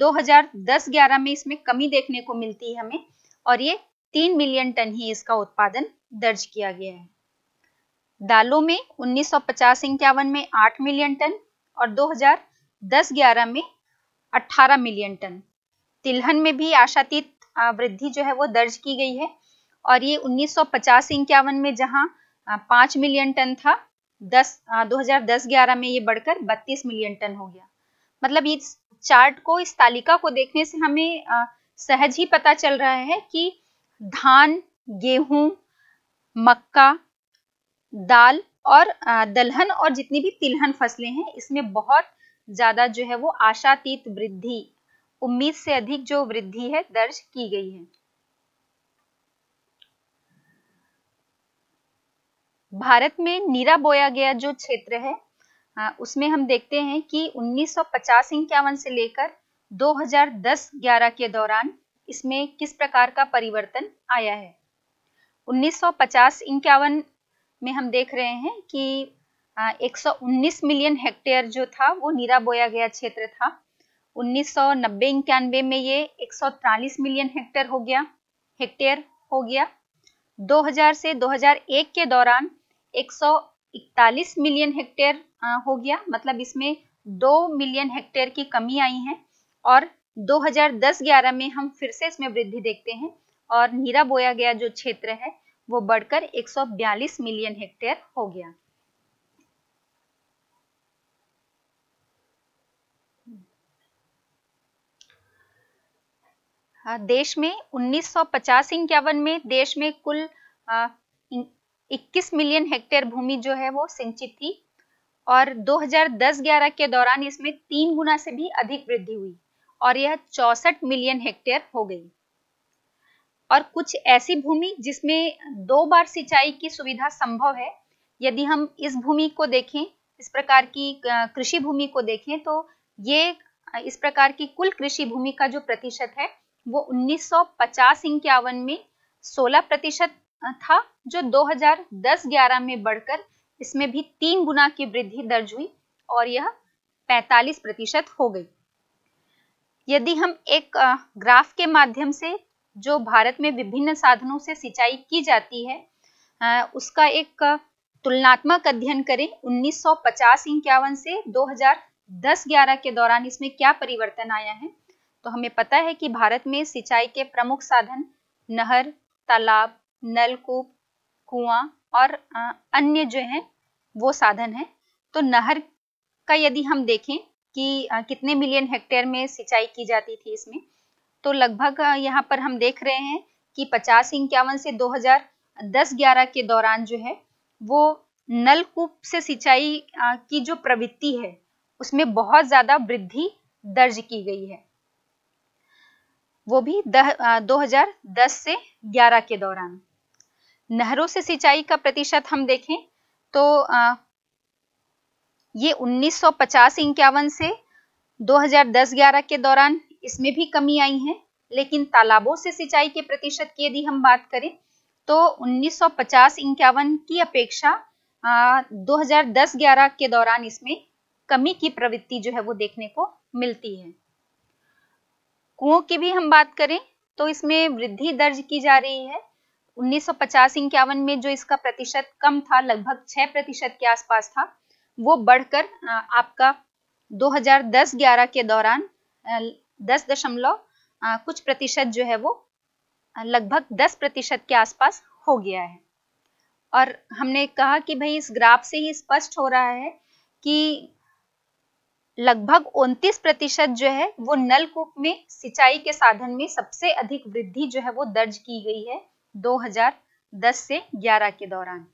2010-11 में इसमें कमी देखने को मिलती है हमें और ये 3 मिलियन टन ही इसका उत्पादन दर्ज किया गया है दालों में उन्नीस इक्यावन में 8 मिलियन टन और 2010-11 में 18 मिलियन टन तिलहन में भी आशातीत वृद्धि जो है वो दर्ज की गई है और ये उन्नीस इक्यावन में जहां पांच मिलियन टन था दस दो हजार दस ग्यारह में ये बढ़कर बत्तीस मिलियन टन हो गया मतलब इस चार्ट को इस तालिका को देखने से हमें आ, सहज ही पता चल रहा है कि धान गेहूं मक्का दाल और दलहन और जितनी भी तिलहन फसलें हैं इसमें बहुत ज्यादा जो है वो आशातीत वृद्धि उम्मीद से अधिक जो वृद्धि है दर्ज की गई है भारत में नीरा बोया गया जो क्षेत्र है उसमें हम देखते हैं कि उन्नीस सौ से लेकर 2010-11 के दौरान इसमें किस प्रकार का परिवर्तन आया है उन्नीस सौ में हम देख रहे हैं कि 119 मिलियन हेक्टेयर जो था वो नीरा बोया गया क्षेत्र था उन्नीस सौ में ये एक मिलियन हेक्टेयर हो गया हेक्टेयर हो गया 2000 से 2001 के दौरान 141 मिलियन हेक्टेयर हो गया मतलब इसमें दो मिलियन हेक्टेयर की कमी आई है और 2010-11 में हम फिर से इसमें वृद्धि देखते हैं और नीरा बोया गया जो क्षेत्र है वो बढ़कर 142 मिलियन हेक्टेयर हो गया देश में उन्नीस सौ में देश में कुल 21 मिलियन हेक्टेयर भूमि जो है वो सिंचित थी और 2010-11 के दौरान इसमें तीन गुना से भी अधिक वृद्धि हुई और यह चौसठ मिलियन हेक्टेयर हो गई और कुछ ऐसी भूमि जिसमें दो बार सिंचाई की सुविधा संभव है यदि हम इस भूमि को देखें इस प्रकार की कृषि भूमि को देखें तो ये इस प्रकार की कुल कृषि भूमि का जो प्रतिशत है वो उन्नीस सौ में 16 प्रतिशत था जो 2010-11 में बढ़कर इसमें भी तीन गुना की वृद्धि दर्ज हुई और यह 45 प्रतिशत हो गई यदि हम एक ग्राफ के माध्यम से जो भारत में विभिन्न साधनों से सिंचाई की जाती है उसका एक तुलनात्मक अध्ययन करें 1950 इक्यावन से 2010-11 के दौरान इसमें क्या परिवर्तन आया है तो हमें पता है कि भारत में सिंचाई के प्रमुख साधन नहर तालाब नलकूप कुआं और अन्य जो है वो साधन है तो नहर का यदि हम देखें कि कितने मिलियन हेक्टेयर में सिंचाई की जाती थी इसमें तो लगभग यहाँ पर हम देख रहे हैं कि पचास इक्यावन से 2010-11 के दौरान जो है वो नलकूप से सिंचाई की जो प्रवृत्ति है उसमें बहुत ज्यादा वृद्धि दर्ज की गई है वो भी दो हजार दस से ग्यारह के दौरान नहरों से सिंचाई का प्रतिशत हम देखें तो आ, ये 1950 इक्यावन से 2010-11 के दौरान इसमें भी कमी आई है लेकिन तालाबों से सिंचाई के प्रतिशत की यदि हम बात करें तो 1950 इक्यावन की अपेक्षा 2010-11 के दौरान इसमें कमी की प्रवृत्ति जो है वो देखने को मिलती है कुओं की भी हम बात करें तो इसमें वृद्धि दर्ज की जा रही है उन्नीस सौ पचास इक्यावन में जो इसका प्रतिशत कम था लगभग छह प्रतिशत के आसपास था वो बढ़कर आपका 2010-11 के दौरान दस दशमलव कुछ प्रतिशत जो है वो लगभग 10 प्रतिशत के आसपास हो गया है और हमने कहा कि भाई इस ग्राफ से ही स्पष्ट हो रहा है कि लगभग उनतीस प्रतिशत जो है वो नलकूप में सिंचाई के साधन में सबसे अधिक वृद्धि जो है वो दर्ज की गई है 2010 से 11 के दौरान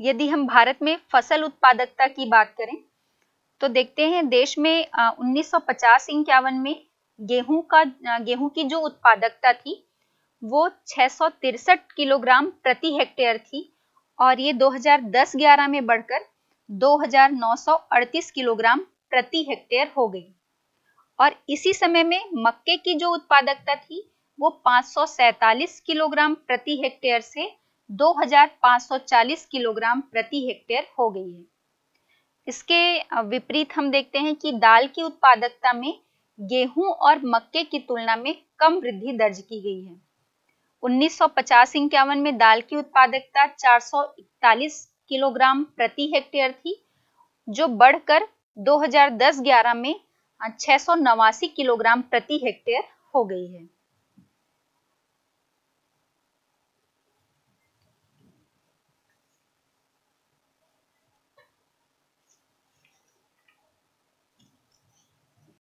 यदि हम भारत में फसल उत्पादकता की बात करें तो देखते हैं देश में उन्नीस सौ में गेहूं का गेहूं की जो उत्पादकता थी वो छह किलोग्राम प्रति हेक्टेयर थी और ये 2010-11 में बढ़कर 2,938 किलोग्राम प्रति हेक्टेयर हो गई और इसी समय में मक्के की जो उत्पादकता थी वो पाँच किलोग्राम प्रति हेक्टेयर से 2540 किलोग्राम प्रति हेक्टेयर हो गई है इसके विपरीत हम देखते हैं कि दाल की उत्पादकता में गेहूं और मक्के की तुलना में कम वृद्धि दर्ज की गई है 1950 इक्यावन में दाल की उत्पादकता 441 किलोग्राम प्रति हेक्टेयर थी जो बढ़कर 2010-11 में हाँ, छह किलोग्राम प्रति हेक्टेयर हो गई है